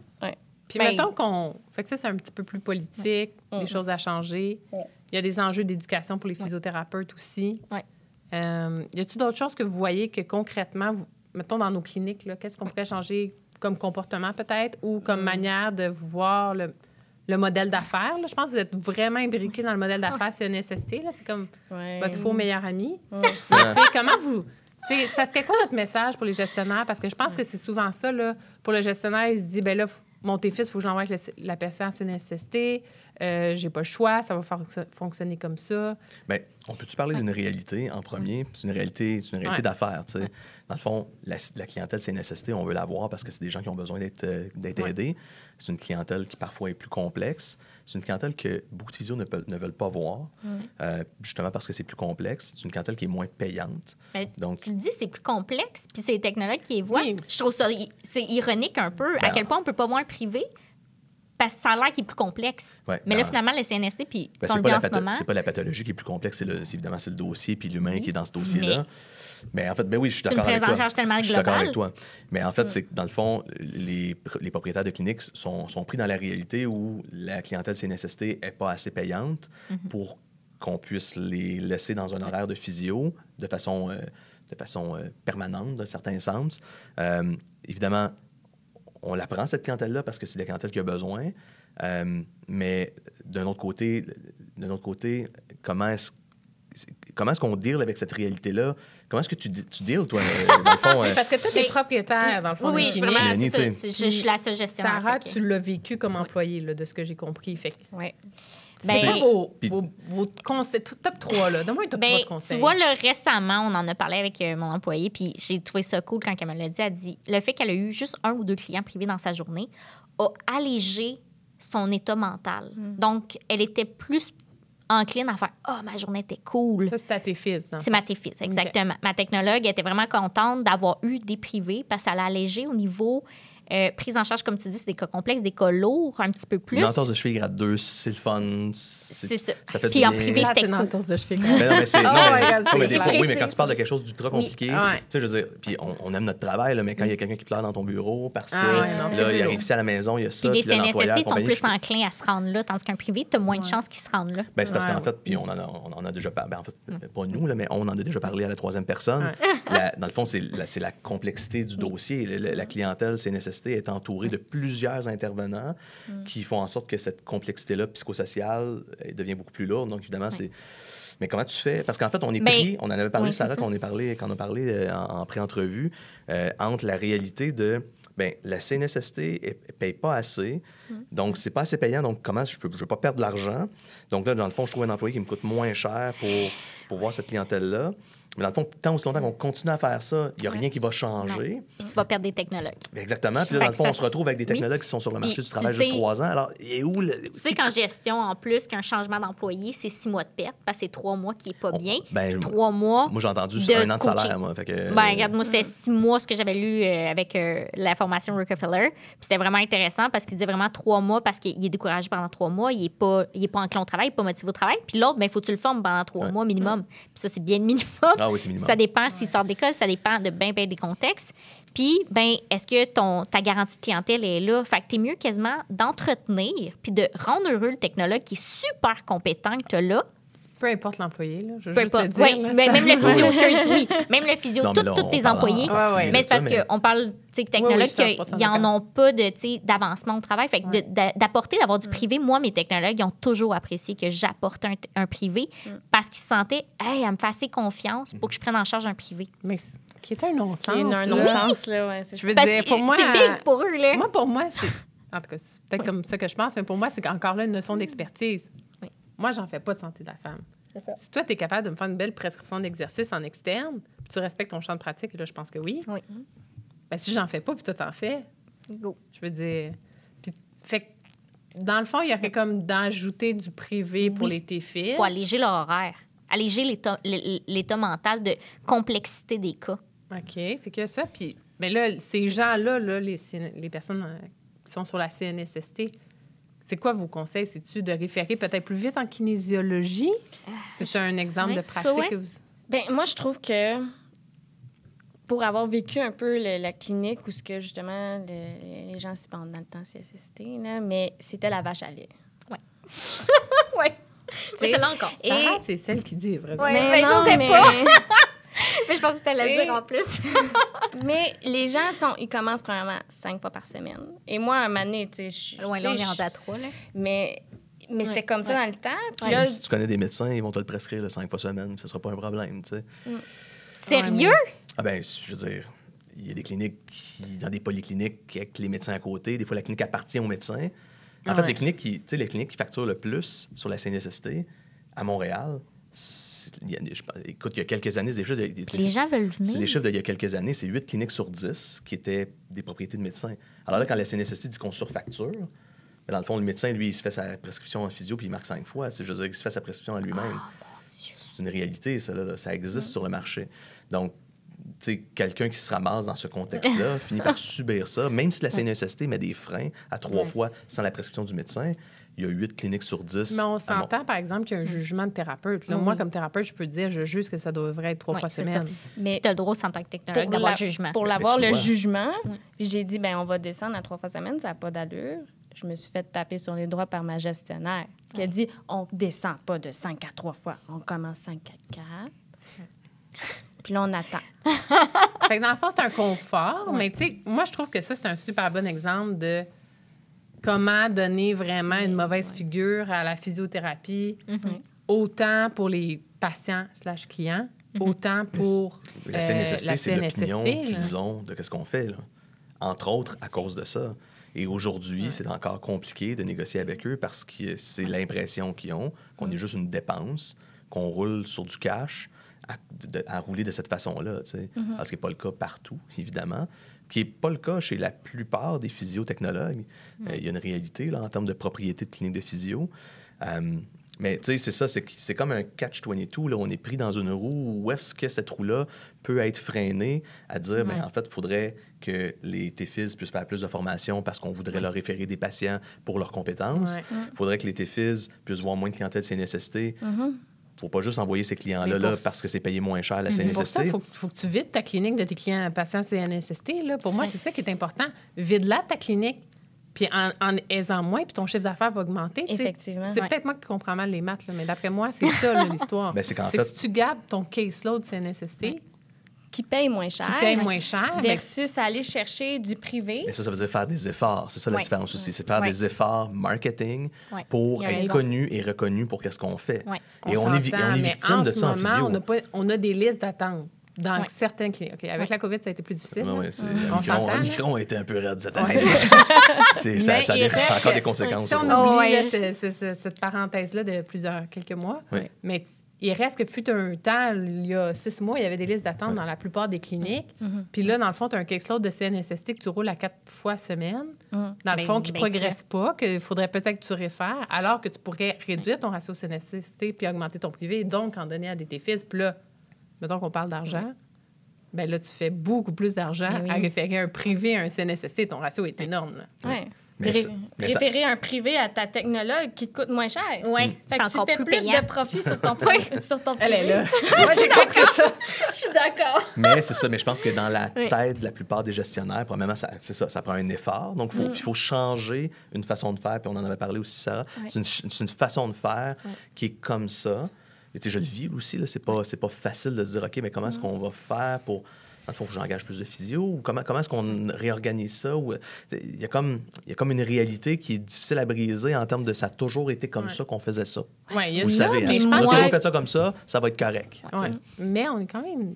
Puis ben, mettons qu'on... Fait que ça, c'est un petit peu plus politique, des mm-hmm. choses à changer. Il y a des enjeux d'éducation pour les physiothérapeutes aussi. Euh, y a-t-il d'autres choses que vous voyez que concrètement, mettons, dans nos cliniques, qu'est-ce qu'on pourrait changer comme comportement peut-être ou comme mm. manière de voir le, modèle d'affaires. Je pense que vous êtes vraiment imbriqué dans le modèle d'affaires CNSST. C'est comme votre faux meilleur ami. comment vous... Ça serait quoi votre message pour les gestionnaires? Parce que je pense que c'est souvent ça. Là, pour le gestionnaire, il se dit, ben là, mon fils, il faut que j'envoie la, la personne à CNSST. Euh, j'ai pas le choix, ça va fonctionner comme ça. Bien, on peut-tu parler d'une réalité en premier? C'est une réalité, c'est une réalité d'affaires, tu sais. Dans le fond, la, clientèle, c'est une nécessité, on veut la voir parce que c'est des gens qui ont besoin d'être euh, aidés. C'est une clientèle qui parfois est plus complexe. C'est une clientèle que beaucoup de physios ne, veulent pas voir, euh, justement parce que c'est plus complexe. C'est une clientèle qui est moins payante. Ben, Donc, tu le dis, c'est plus complexe, puis c'est les technologues qui les voient. Je trouve ça, c'est ironique un peu, à ben, quel point on peut pas voir privé parce ça a l'air qui est plus complexe. mais là, ben, finalement, le CNST, puis ben, C'est pas la pathologie qui est plus complexe, c'est évidemment c'est le dossier, puis l'humain qui est dans ce dossier-là. Mais... en fait, ben oui, je suis d'accord avec toi. Tellement je suis d'accord avec toi. Mais en fait, mm. c'est que dans le fond, les, propriétaires de cliniques sont, sont, pris dans la réalité où la clientèle CNST n'est pas assez payante mm-hmm. pour qu'on puisse les laisser dans un horaire de physio de façon, euh, de façon euh, permanente, d'un certain sens. Euh, évidemment, on la prend, cette clientèle-là, parce que c'est la clientèle qui a besoin. Euh, mais d'un autre côté, d'un autre côté, comment est-ce Comment est-ce qu'on deal avec cette réalité-là? Comment est-ce que tu, tu deals, toi, euh, dans le fond? Parce que toi, t'es propriétaire, dans le fond. Oui, je, vraiment, je, suis la suggestion. Sarah, tu l'as vécu comme employée, de ce que j'ai compris. Fait. Ouais. Ben, c'est vos, conseils top 3, là? Donne-moi un top ben, 3 de conseils. Tu vois, récemment, on en a parlé avec euh, mon employé, puis j'ai trouvé ça cool quand elle me l'a dit. Elle dit, le fait qu'elle a eu juste un ou deux clients privés dans sa journée a allégé son état mental. Hmm. Donc, elle était plus encline à faire oh, ma journée était cool. Ça, c'était à tes fils. C'est ma tes fils, exactement. Ma technologue était vraiment contente d'avoir eu des privés parce qu'elle ça allégé au niveau euh, prise en charge, comme tu dis, c'est des cas complexes, des cas lourds, un petit peu plus. Une de cheville grade 2, c'est le fun. C'est ça. ça fait Puis en privé, c'était cool. de cheville non, mais c'est. Non, oui, mais quand tu parles de quelque chose d'ultra compliqué, ah tu sais, je veux dire, puis on, aime notre travail, là, mais quand il y a quelqu'un qui pleure dans ton bureau parce que ah là, il arrive ici à la maison, il y a ça. Puis les CNSST sont plus enclins à se rendre là, tandis qu'un privé, tu as moins de chances qu'ils se rendent là. Ben, c'est parce qu'en fait, puis on en a déjà parlé, ben, en fait, pas nous, mais on en a déjà parlé à la troisième personne. Dans le fond, c'est la complexité du dossier. La clientèle, c'est nécessaire est entourée de plusieurs intervenants mm. qui font en sorte que cette complexité-là psychosociale euh, devient beaucoup plus lourde. Donc, évidemment, c'est... Mais comment tu fais? Parce qu'en fait, on est ben, pris, on en avait parlé, Sarah, qu'on est parlé, quand on a parlé euh, en, pré-entrevue, euh, entre la réalité de ben la CNSST ne paye pas assez. Mm. Donc, c'est pas assez payant. Donc, comment je ne veux pas perdre de l'argent? Donc, là, dans le fond, je trouve un employé qui me coûte moins cher pour, pour voir cette clientèle-là. Mais dans le fond, tant aussi longtemps mm. qu'on continue à faire ça, il n'y a rien qui va changer. Puis tu vas perdre des technologues. Exactement. Puis là, dans le fond, on se retrouve avec des technologues qui sont sur le marché du travail juste trois ans. Alors, où le... Tu sais qu'en gestion, en plus, qu'un changement d'employé, c'est six mois de perte, parce c'est trois mois qui n'est pas bien. Ben, Puis trois mois. Moi, j'ai entendu un an de salaire, moi. Fait ben, regarde, moi, c'était mm. six mois ce que j'avais lu euh, avec euh, la formation Rockefeller. Puis c'était vraiment intéressant parce qu'il disait vraiment trois mois parce qu'il est découragé pendant trois mois, il n'est pas, pas enclin au travail, il n'est pas motivé au travail. Puis l'autre, il ben, faut que tu le formes pendant trois mois minimum. Mm. Puis ça, c'est bien le minimum. Ah ça dépend s'ils sort d'école, ça dépend de bien, bien des contextes. Puis, ben, est-ce que ton, ta garantie de clientèle est là? Fait que t'es mieux quasiment d'entretenir puis de rendre heureux le technologue qui est super compétent que là peu importe l'employé, là. Je veux juste le dire, oui, même le physio, dis. oui. Même le physio, tous tes employés. mais c'est parce qu'on parle, tu sais, technologues, qu'ils n'en ont pas de, d'avancement au travail. Fait que d'apporter, d'avoir du privé, moi, mes technologues, ils ont toujours apprécié que j'apporte un, privé parce qu'ils se sentaient, hey, elle me fait assez confiance pour que je prenne en charge un privé. Mais qui est un non-sens. un Je veux dire, pour moi. C'est big pour eux, là. Moi, pour moi, c'est. En tout cas, c'est peut-être comme ça que je pense, mais pour moi, c'est encore là une notion mm. d'expertise. Moi, j'en fais pas de santé de la femme. Si toi, tu es capable de me faire une belle prescription d'exercice en externe, tu respectes ton champ de pratique, là, je pense que oui. oui. Ben, si j'en fais pas, puis toi, t'en fais, Go. je veux dire. Puis, fait dans le fond, il y aurait comme d'ajouter du privé pour oui. les Pour alléger l'horaire, alléger l'état mental de complexité des cas. OK, fait que ça. Puis, mais ben là, ces gens-là, les, les personnes euh, qui sont sur la CNSST, c'est quoi vos conseils? C'est-tu de référer peut-être plus vite en kinésiologie? Ah, c'est un exemple de pratique? Bien, moi, je trouve que pour avoir vécu un peu la clinique ou ce que justement les gens s'y pendent dans le temps CSST, là, mais c'était la vache à lait. Oui. oui. C'est celle encore. Et... c'est celle qui dit, vraiment. mais, pas. Mais je pensais que tu allais dire en plus. mais les gens sont, ils commencent premièrement cinq fois par semaine. Et moi, un année, tu sais, je. Loin, là, on est à là. Mais. Mais c'était comme ça dans le temps. là, si tu connais des médecins, ils vont te le prescrire cinq fois semaine, ce sera pas un problème, tu sais. Mm. Sérieux? Ah ben, je veux dire, il y a des cliniques, dans des polycliniques avec les médecins à côté. Des fois, la clinique appartient aux médecins. En fait, les cliniques, qui, les cliniques qui facturent le plus sur la CNSST à Montréal, il écoute, il y a quelques années, c'est des chiffres. De, les gens veulent des chiffres d'il y a quelques années, c'est 8 cliniques sur 10 qui étaient des propriétés de médecins. Alors là, quand la CNSST dit qu'on surfacture, mais dans le fond, le médecin, lui, il se fait sa prescription en physio puis il marque 5 fois. Je veux dire, il se fait sa prescription à lui-même. Ah, c'est une réalité, ça, ça existe mm. sur le marché. Donc, quelqu'un qui se ramasse dans ce contexte-là finit par subir ça, même si la CNSST met des freins à trois fois sans la prescription du médecin il y a huit cliniques sur dix. Mais on s'entend, par exemple, qu'il y a un mm. jugement de thérapeute. Moi, mm. comme thérapeute, je peux dire, je juge que ça devrait être trois fois semaine. Mais tu as le droit, en tant que le jugement. Pour l'avoir, le jugement, j'ai dit, ben on va descendre à trois fois semaine, ça n'a pas d'allure. Je me suis fait taper sur les droits par ma gestionnaire qui a dit, on descend pas de cinq à trois fois, on commence cinq à quatre, puis là, on attend. fait que dans le fond, c'est un confort, mais tu sais, moi, je trouve que ça, c'est un super bon exemple de comment donner vraiment une mauvaise figure à la physiothérapie, mhm. autant pour les patients slash clients, mhm. autant pour la euh, CNSST, c'est l'opinion qu'ils ont de ce qu'on fait, entre autres à cause de ça. Et aujourd'hui, c'est encore compliqué de négocier avec eux parce que c'est l'impression qu'ils ont qu'on est juste une dépense, qu'on roule sur du cash à, rouler de cette façon-là. ce qui n'est pas le cas partout, évidemment qui n'est pas le cas chez la plupart des physiotechnologues. Euh, il y a une réalité là, en termes de propriété de clinique de physio. Euh, mais tu sais, c'est ça, c'est comme un catch-22. Là, on est pris dans une roue où est-ce que cette roue-là peut être freinée à dire, ben, ouais. en fait, il faudrait que les TFIS puissent faire plus de formation parce qu'on voudrait leur référer des patients pour leurs compétences. Il faudrait que les TFIS puissent voir moins de clientèle si nécessité. nécessités mm-hmm faut pas juste envoyer ces clients-là là, parce que c'est payé moins cher la CNSST. Mhm. Pour il faut, que tu vides ta clinique de tes clients patients CNSST. Là. Pour moi, c'est ça qui est important. Vide-la ta clinique, puis en, aisant moins, puis ton chiffre d'affaires va augmenter. Effectivement. C'est peut-être moi qui comprends mal les maths, mais d'après moi, c'est ça l'histoire. Ben, si tu gardes ton caseload CNSST, qui paye moins cher. Versus aller chercher du privé. Mais ça, ça veut dire faire des efforts. C'est ça la différence aussi. C'est mm. faire des efforts marketing pour être connu et reconnu pour qu'est-ce qu'on fait. Et on, est, victime de ça en physio. On a, pas, on a des listes d'attente. Dans certains clients. Ok, Avec la COVID, ça a été plus difficile. Mm. s'entend. le micron, a été un peu raide cette année. c'est, ça, a encore des conséquences. Si on oublie oh, cette parenthèse-là de plusieurs, quelques mois, mais il reste que fut un temps, il y a six mois, il y avait des listes d'attente dans la plupart des cliniques. Mm-hmm. Mm-hmm. Puis là, dans le fond, tu as un caseload de CNSST que tu roules à quatre fois semaine, mm-hmm. dans le ben fond, qui ne progresse pas, qu'il faudrait peut-être que tu réfères, alors que tu pourrais réduire ton ratio CNSST puis augmenter ton privé, donc en donner à des défis. Puis là, mettons qu'on parle d'argent ben là, tu fais beaucoup plus d'argent ben à référer un privé à un CNSST. Ton ratio est ben, énorme. Oui. référer un privé à ta technologue qui te coûte moins cher. Oui. tu fais plus, de profit sur ton, sur ton Elle Moi, j'ai compris ça. Je suis d'accord. Mais c'est ça. Mais je pense que dans la tête de la plupart des gestionnaires, probablement, c'est ça. Ça prend un effort. Donc, mm. il faut changer une façon de faire. Puis on en avait parlé aussi, Sarah. C'est une, façon de faire qui est comme ça je aussi, là. C'est pas, c'est pas facile de se dire, OK, mais comment est-ce qu'on va faire pour. Dans le fond, j'engage plus de physio ou comment, comment est-ce qu'on réorganise ça? Ou, il, y a comme, il y a comme une réalité qui est difficile à briser en termes de ça a toujours été comme ça qu'on faisait ça. Oui, Vous savez, on a fait ça comme ça, ça va être correct. Mais on est quand même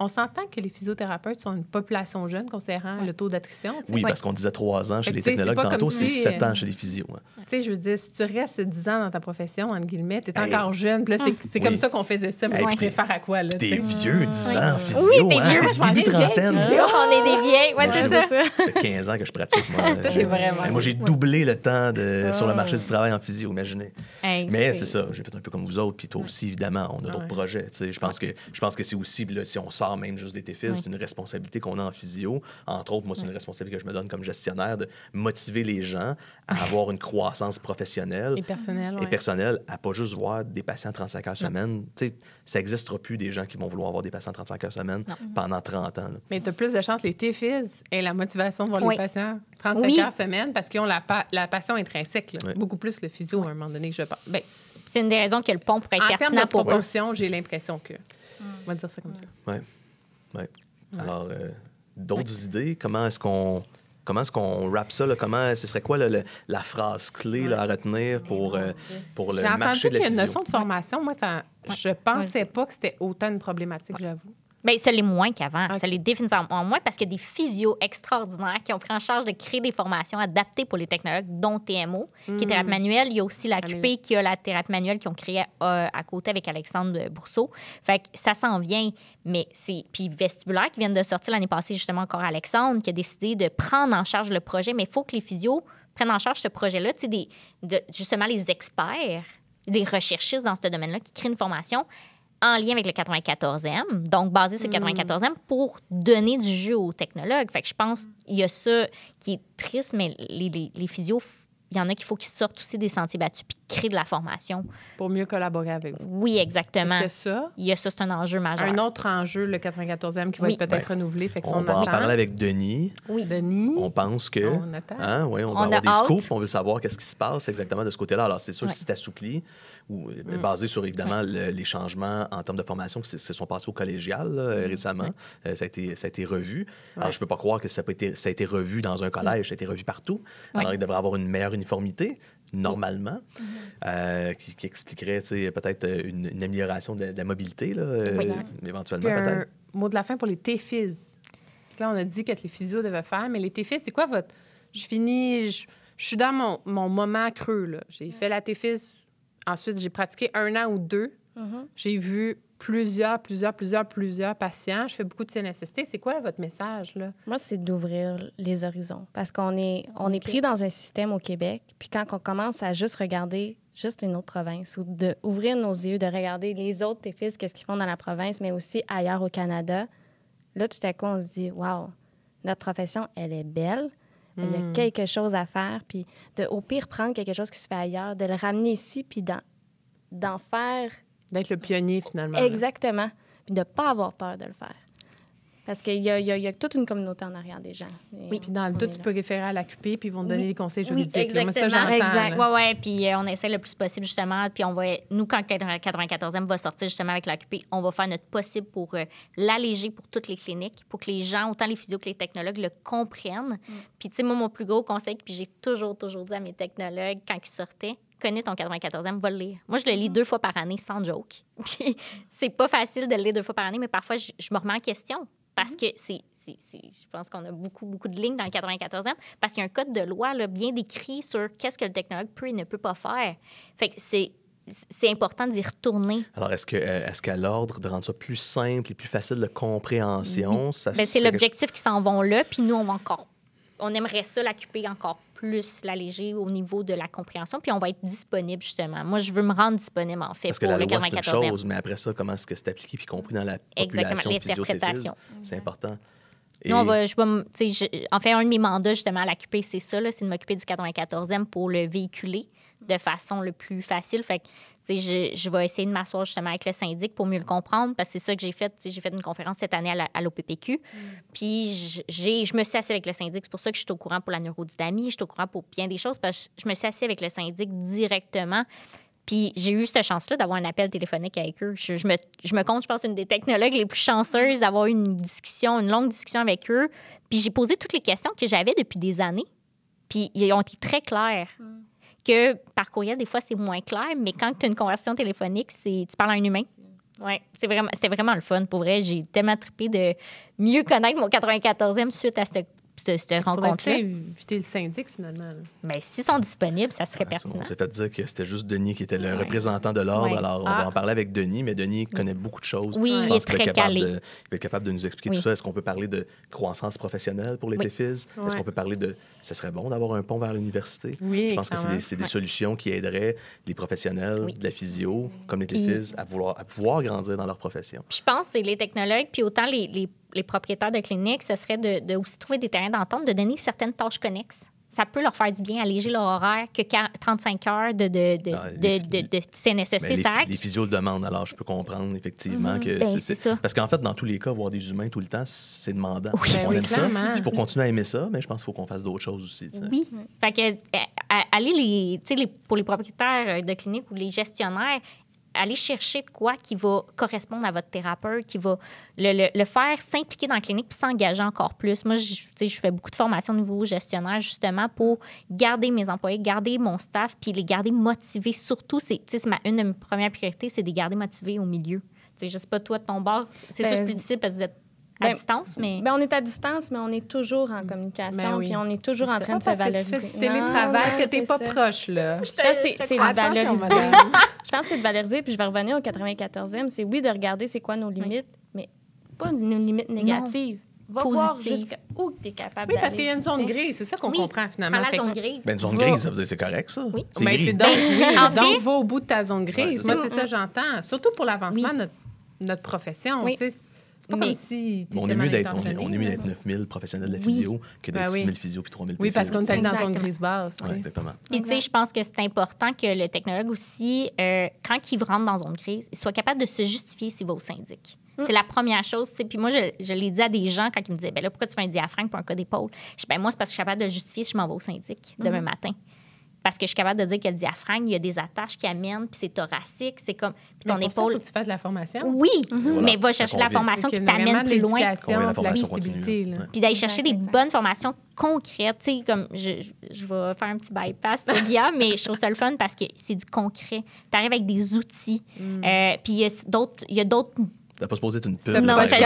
on s'entend que les physiothérapeutes sont une population jeune, considérant le taux d'attrition. Oui, parce qu'on disait trois ans chez les technologues tantôt, c'est sept ans euh, chez les physios. Hein. Tu sais, je veux dire, si tu restes dix ans dans ta profession, entre guillemets, tu es encore jeune, là, c'est ah. comme ça qu'on faisait ça, mais tu préfères à quoi, là? T'es vieux, dix ans en physio, Oui, t'es vieux, moi, hein, je début trentaine. On est des vieilles, ouais, c'est ça. Ça fait 15 ans que je pratique, moi. Moi, j'ai doublé le temps sur le marché du ah. travail en physio, imaginez. Mais c'est ça, j'ai fait un peu comme vous autres, puis toi aussi, évidemment, on a d'autres projets, Je pense que c'est aussi, si on sort même juste des téfils. C'est une responsabilité qu'on a en physio. Entre autres, moi, c'est une responsabilité que je me donne comme gestionnaire de motiver les gens à avoir une croissance professionnelle et personnelle, et personnelle à pas juste voir des patients 35 heures semaine. sais, ça n'existera plus des gens qui vont vouloir avoir des patients 35 heures semaine mhm. pendant 30 ans. Mais tu as plus de chance, les TFIS et la motivation de voir les patients 35 heures semaine parce qu'ils ont la, la passion intrinsèque, beaucoup plus le physio à un moment donné, je pense. Ben, c'est une des raisons que le pont pourrait être en pertinent de proportion, j'ai l'impression que. On va dire ça comme ça. Ouais. Ouais. Alors, euh, d'autres idées? Comment est-ce qu'on est qu'on rappe ça? Comment, ce serait quoi la phrase clé à retenir oh pour, euh, pour le marché de J'ai entendu qu'il y a une de formation. Moi, ça, je pensais pas que c'était autant une problématique, j'avoue. Bien, ça l'est moins qu'avant. Ça l'est définitivement moins parce qu'il y a des physios extraordinaires qui ont pris en charge de créer des formations adaptées pour les technologues, dont TMO, qui est hmm. thérapie manuelle. Il y a aussi la QP qui a la thérapie manuelle qui ont créé euh, à, côté avec Alexandre Bourseau. Fait ça s'en vient, mais c'est. Puis Vestibulaire qui vient de sortir l'année passée, justement, encore Alexandre, qui a décidé de prendre en charge le projet, mais il faut que les physios prennent en charge ce projet-là. Tu justement, les experts, les recherchistes dans ce domaine-là qui créent une formation en lien avec le 94e, donc basé sur le 94e hmm. pour donner du jeu aux technologues. Fait je pense qu'il y a ça qui est triste, mais les, les, physios, il y en a qu'il faut qu'ils sortent aussi des sentiers battus créer de la formation. Pour mieux collaborer avec vous. Oui, exactement. Il y a ça. Il y a ça, c'est un enjeu majeur. Un autre enjeu, le 94e, qui va être peut-être renouvelé. on, va en parler avec Denis. Oui. Denis. On pense que... On hein, on, va avoir des On veut savoir qu'est-ce qui se passe exactement de ce côté-là. Alors, c'est sûr, le site assoupli, ou euh, mm. basé sur, évidemment, les changements en termes de formation qui se sont passés au collégial mm. récemment, euh, ça, a été, ça a été revu. Alors, je ne peux pas croire que ça a, été, ça a été revu dans un collège. Ça a été revu partout. Alors, il devrait avoir une meilleure uniformité normalement, mhm. euh, qui, expliquerait peut-être euh, une, amélioration de, la mobilité, là, euh, éventuellement. peut-être. mot de la fin pour les TFIS. Là, on a dit qu'est-ce que les physios devaient faire, mais les TFIS, c'est quoi votre. Je finis, je, suis dans mon, mon moment creux. J'ai fait la TFIS, ensuite j'ai pratiqué un an ou deux. Mm-hmm. J'ai vu plusieurs, plusieurs, plusieurs, plusieurs patients. Je fais beaucoup de CNSST. C'est quoi votre message, là? Moi, c'est d'ouvrir les horizons parce qu'on est, on est pris dans un système au Québec. Puis quand on commence à juste regarder juste une autre province ou d'ouvrir nos yeux, de regarder les autres tes fils, qu'est-ce qu'ils font dans la province, mais aussi ailleurs au Canada, là, tout à coup, on se dit, wow, notre profession, elle est belle. Il y a hmm. quelque chose à faire, puis de, au pire, prendre quelque chose qui se fait ailleurs, de le ramener ici, puis d'en, faire D'être le pionnier, finalement. Exactement. Puis de ne pas avoir peur de le faire. Parce qu'il y, y a, toute une communauté en arrière des gens. Oui. Puis dans le tout, tu peux référer à la puis ils vont te donner des conseils juridiques. Oui, exactement. moi, ça, Oui, oui. Puis euh, on essaie le plus possible, justement. Puis on va, nous, quand 94e va sortir, justement, avec la on va faire notre possible pour euh, l'alléger pour toutes les cliniques, pour que les gens, autant les physios que les technologues, le comprennent. Mm. Puis, tu sais, moi, mon plus gros conseil, puis j'ai toujours, toujours dit à mes technologues, quand ils sortaient, connais ton 94e, va le lire. Moi, je le lis mm-hmm. deux fois par année, sans joke. c'est pas facile de le lire deux fois par année, mais parfois, je, me remets en question parce mm-hmm. que c'est, je pense qu'on a beaucoup, beaucoup de lignes dans le 94e, parce qu'il y a un code de loi là, bien décrit sur qu'est-ce que le technologue peut et ne peut pas faire. Fait que c'est c'est important d'y retourner. Alors, est-ce que, euh, est-ce qu'à l'ordre de rendre ça plus simple et plus facile de compréhension, oui. ça ben, c'est l'objectif qui s'en vont là, puis nous, on va encore, on aimerait ça l'occuper encore plus l'alléger au niveau de la compréhension, puis on va être disponible, justement. Moi, je veux me rendre disponible, en fait, Parce pour que la le loi, 94 une chose, mais après ça, comment est-ce que c'est appliqué puis compris dans la population Exactement, l'interprétation. C'est important. Non, on va, je vais, en fait, un de mes mandats, justement, à l'AQP, c'est ça, c'est de m'occuper du 94e pour le véhiculer de façon le plus facile. Fait je, vais essayer de m'asseoir justement avec le syndic pour mieux le comprendre, parce que c'est ça que j'ai fait. J'ai fait une conférence cette année à l'OPPQ. Mm. Puis je me suis assise avec le syndic. C'est pour ça que je suis au courant pour la neurodynamie, je suis au courant pour bien des choses, parce que je me suis assise avec le syndic directement. Puis j'ai eu cette chance-là d'avoir un appel téléphonique avec eux. Je, me, je, me, compte, je pense, une des technologues les plus chanceuses d'avoir une discussion, une longue discussion avec eux. Puis j'ai posé toutes les questions que j'avais depuis des années. Puis ils ont été très clairs. Mm que par courriel, des fois, c'est moins clair, mais quand tu as une conversation téléphonique, c'est tu parles à un humain. Oui, c'était vraiment, vraiment le fun. Pour vrai, j'ai tellement trippé de mieux connaître mon 94e suite à cette se, c'est éviter le syndic, finalement. Mais s'ils sont disponibles, ça serait pertinent. On s'est fait dire que c'était juste Denis qui était le représentant de l'ordre. Alors, on ah. va en parler avec Denis, mais Denis connaît beaucoup de choses. Oui, il est très calé. il va capable de nous expliquer tout ça. Est-ce qu'on peut parler de croissance professionnelle pour les oui. Est-ce qu'on peut parler de... Ce serait bon d'avoir un pont vers l'université. Oui, Je pense que c'est des, des, solutions qui aideraient les professionnels de la physio, comme les TFIS, à, vouloir, à pouvoir grandir dans leur profession. je pense que c'est les technologues, puis autant les, les les propriétaires de cliniques, ce serait de, de aussi trouver des terrains d'entente, de donner certaines tâches connexes ça peut leur faire du bien, alléger leur horaire que 35 heures de, de, de, vrai. Ah, les, de, de les physios le demandent, alors je peux comprendre effectivement mhm. que ben, c'est Parce qu'en fait, dans tous les cas, voir des humains tout le temps, c'est demandant. Oui. on aime ça. Puis pour continuer à aimer ça, mais ben, je pense qu'il faut qu'on fasse d'autres choses aussi. Oui. Fait que, euh, aller les, pour les propriétaires de cliniques ou les gestionnaires, aller chercher quoi qui va correspondre à votre thérapeute, qui va le, faire s'impliquer dans la clinique puis s'engager encore plus. Moi, je, je fais beaucoup de formations au niveau gestionnaire justement pour garder mes employés, garder mon staff puis les garder motivés. Surtout, c'est ma, une de mes premières priorités, c'est de les garder motivés au milieu. Je je sais pas, toi, de ton bord, c'est ben, plus difficile parce que vous êtes à ben, distance, mais. Ben, on est à distance, mais on est toujours en communication, ben puis on est toujours en train de se valoriser. Que tu fais du télétravail que tu pas proche, là. Je, pense que c'est de valoriser. je pense que c'est de valoriser, puis je vais revenir au 94e. C'est oui de regarder c'est quoi nos limites, mais pas nos limites négatives. Non. Va Positive. voir jusqu'où tu es capable Oui, parce qu'il y a une zone grise, c'est ça qu'on comprend finalement. Prends la zone grise. Ben, une zone grise, ça veut dire c'est correct, ça. Oui, c'est ben, donc, oui, donc va au bout de ta zone grise. Moi, c'est ça j'entends. Surtout pour l'avancement de notre profession. C'est pas comme si. On est mieux d'être on, est, mieux d'être 9000 professionnels de la physio que d'être ben oui. 6000 physio puis 3000 Oui, parce qu'on est dans une grise basse. Ouais, exactement. Et tu sais, je pense que c'est important que le technologue aussi, euh, quand il rentre dans une crise, il soit capable de se justifier s'il va au syndic. Mm. C'est la première chose. Puis moi, je, je l'ai dit à des gens quand ils me disaient ben là, pourquoi tu fais un diaphragme pour un cas d'épaule Je dis ben, moi, c'est parce que je suis capable de justifier si je m'en vais au syndic demain mm. matin parce que je suis capable de dire que le diaphragme, il y a des attaches qui amènent, puis c'est thoracique, c'est comme. Puis ton épaule. il faut que tu fasses de la formation. Oui, mais va chercher la formation qui t'amène plus loin. La formation puis d'aller chercher des bonnes formations concrètes. Tu sais, comme je, je, vais faire un petit bypass sur mais je trouve ça le fun parce que c'est du concret. Tu arrives avec des outils. Mm. Euh, puis il y a d'autres T'as pas supposé être une pub. C'est non, je sais.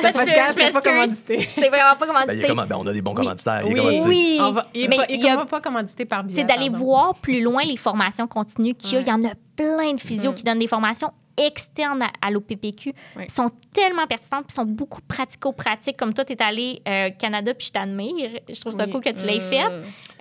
pas podcast, pas C'est vraiment pas ben, commandité. Ben, on a des bons commanditaires. Oui, Il a pas, pas commandité par billet. C'est d'aller voir plus loin les formations continues qu'il y a. Il y en a plein de physios qui donnent des formations externes à, l'OPPQ Ils sont tellement pertinentes puis sont beaucoup pratico-pratiques. Comme toi, tu es allé au euh, Canada puis je t'admire. Je trouve ça cool que tu l'aies mm. fait.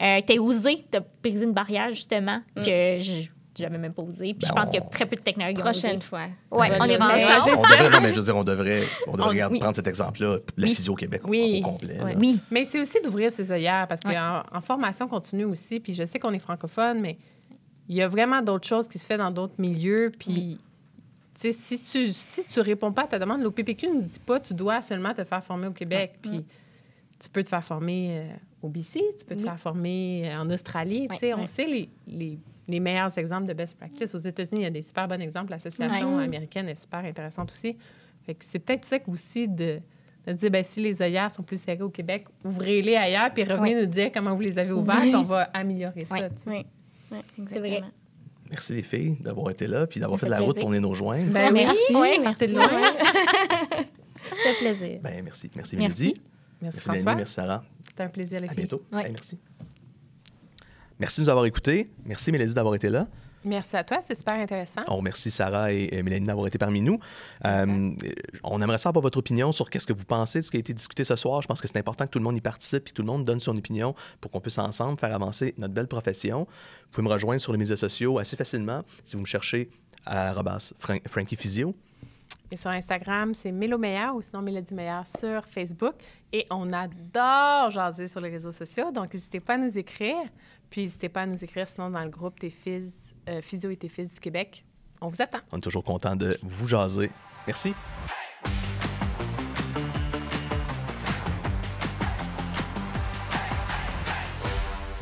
Euh, tu as osé, tu as brisé une barrière justement mm. que je jamais même posé. Puis je ben, pense qu'il y a très peu de technologie. Prochaine fois. Oui, on est vraiment. on, mais je veux dire, on devrait, on devrait prendre cet exemple-là, la physio au Québec oui. au complet. Oui. Mais c'est aussi d'ouvrir ses œillères parce qu'en en formation continue aussi, puis je sais qu'on est francophone, mais il y a vraiment d'autres choses qui se fait dans d'autres milieux. Puis, si tu si tu réponds pas à ta demande, l'OPPQ ne dit pas tu dois seulement te faire former au Québec. Puis, tu peux te faire former euh, au BC, tu peux te faire former euh, en Australie. tu sais, on sait les, les les meilleurs exemples de best practice. Aux États-Unis, il y a des super bons exemples. L'association américaine est super intéressante aussi. c'est peut-être ça aussi de, dire ben, si les œillères sont plus serrées au Québec, ouvrez-les ailleurs puis revenez nous dire comment vous les avez ouvertes. On va améliorer ça. Merci les filles d'avoir été là puis d'avoir fait, de la route pour nous rejoindre. Ben, ah, merci. merci. de plaisir. Ben, merci. Merci, Mélodie. Merci, François. merci Sarah. C'était un plaisir, les filles. À bientôt. merci. Merci de nous avoir écoutés. Merci, Mélodie, d'avoir été là. Merci à toi, c'est super intéressant. On remercie Sarah et Mélanie d'avoir été parmi nous. Euh, on aimerait savoir votre opinion sur qu'est-ce que vous pensez de ce qui a été discuté ce soir. Je pense que c'est important que tout le monde y participe et tout le monde donne son opinion pour qu'on puisse ensemble faire avancer notre belle profession. Vous pouvez me rejoindre sur les médias sociaux assez facilement si vous me cherchez à Robas Frankie Physio. Et sur Instagram, c'est Mélo ou sinon Mélodie Meilleur sur Facebook. Et on adore jaser sur les réseaux sociaux, donc n'hésitez pas à nous écrire. Puis n'hésitez pas à nous écrire sinon dans le groupe euh, Physio et Tes du Québec. On vous attend. On est toujours content de vous jaser. Merci.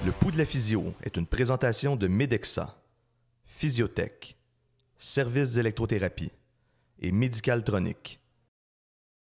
Le Pou de la physio est une présentation de Medexa, Physiothèque, Services d'électrothérapie et Médicaltronique.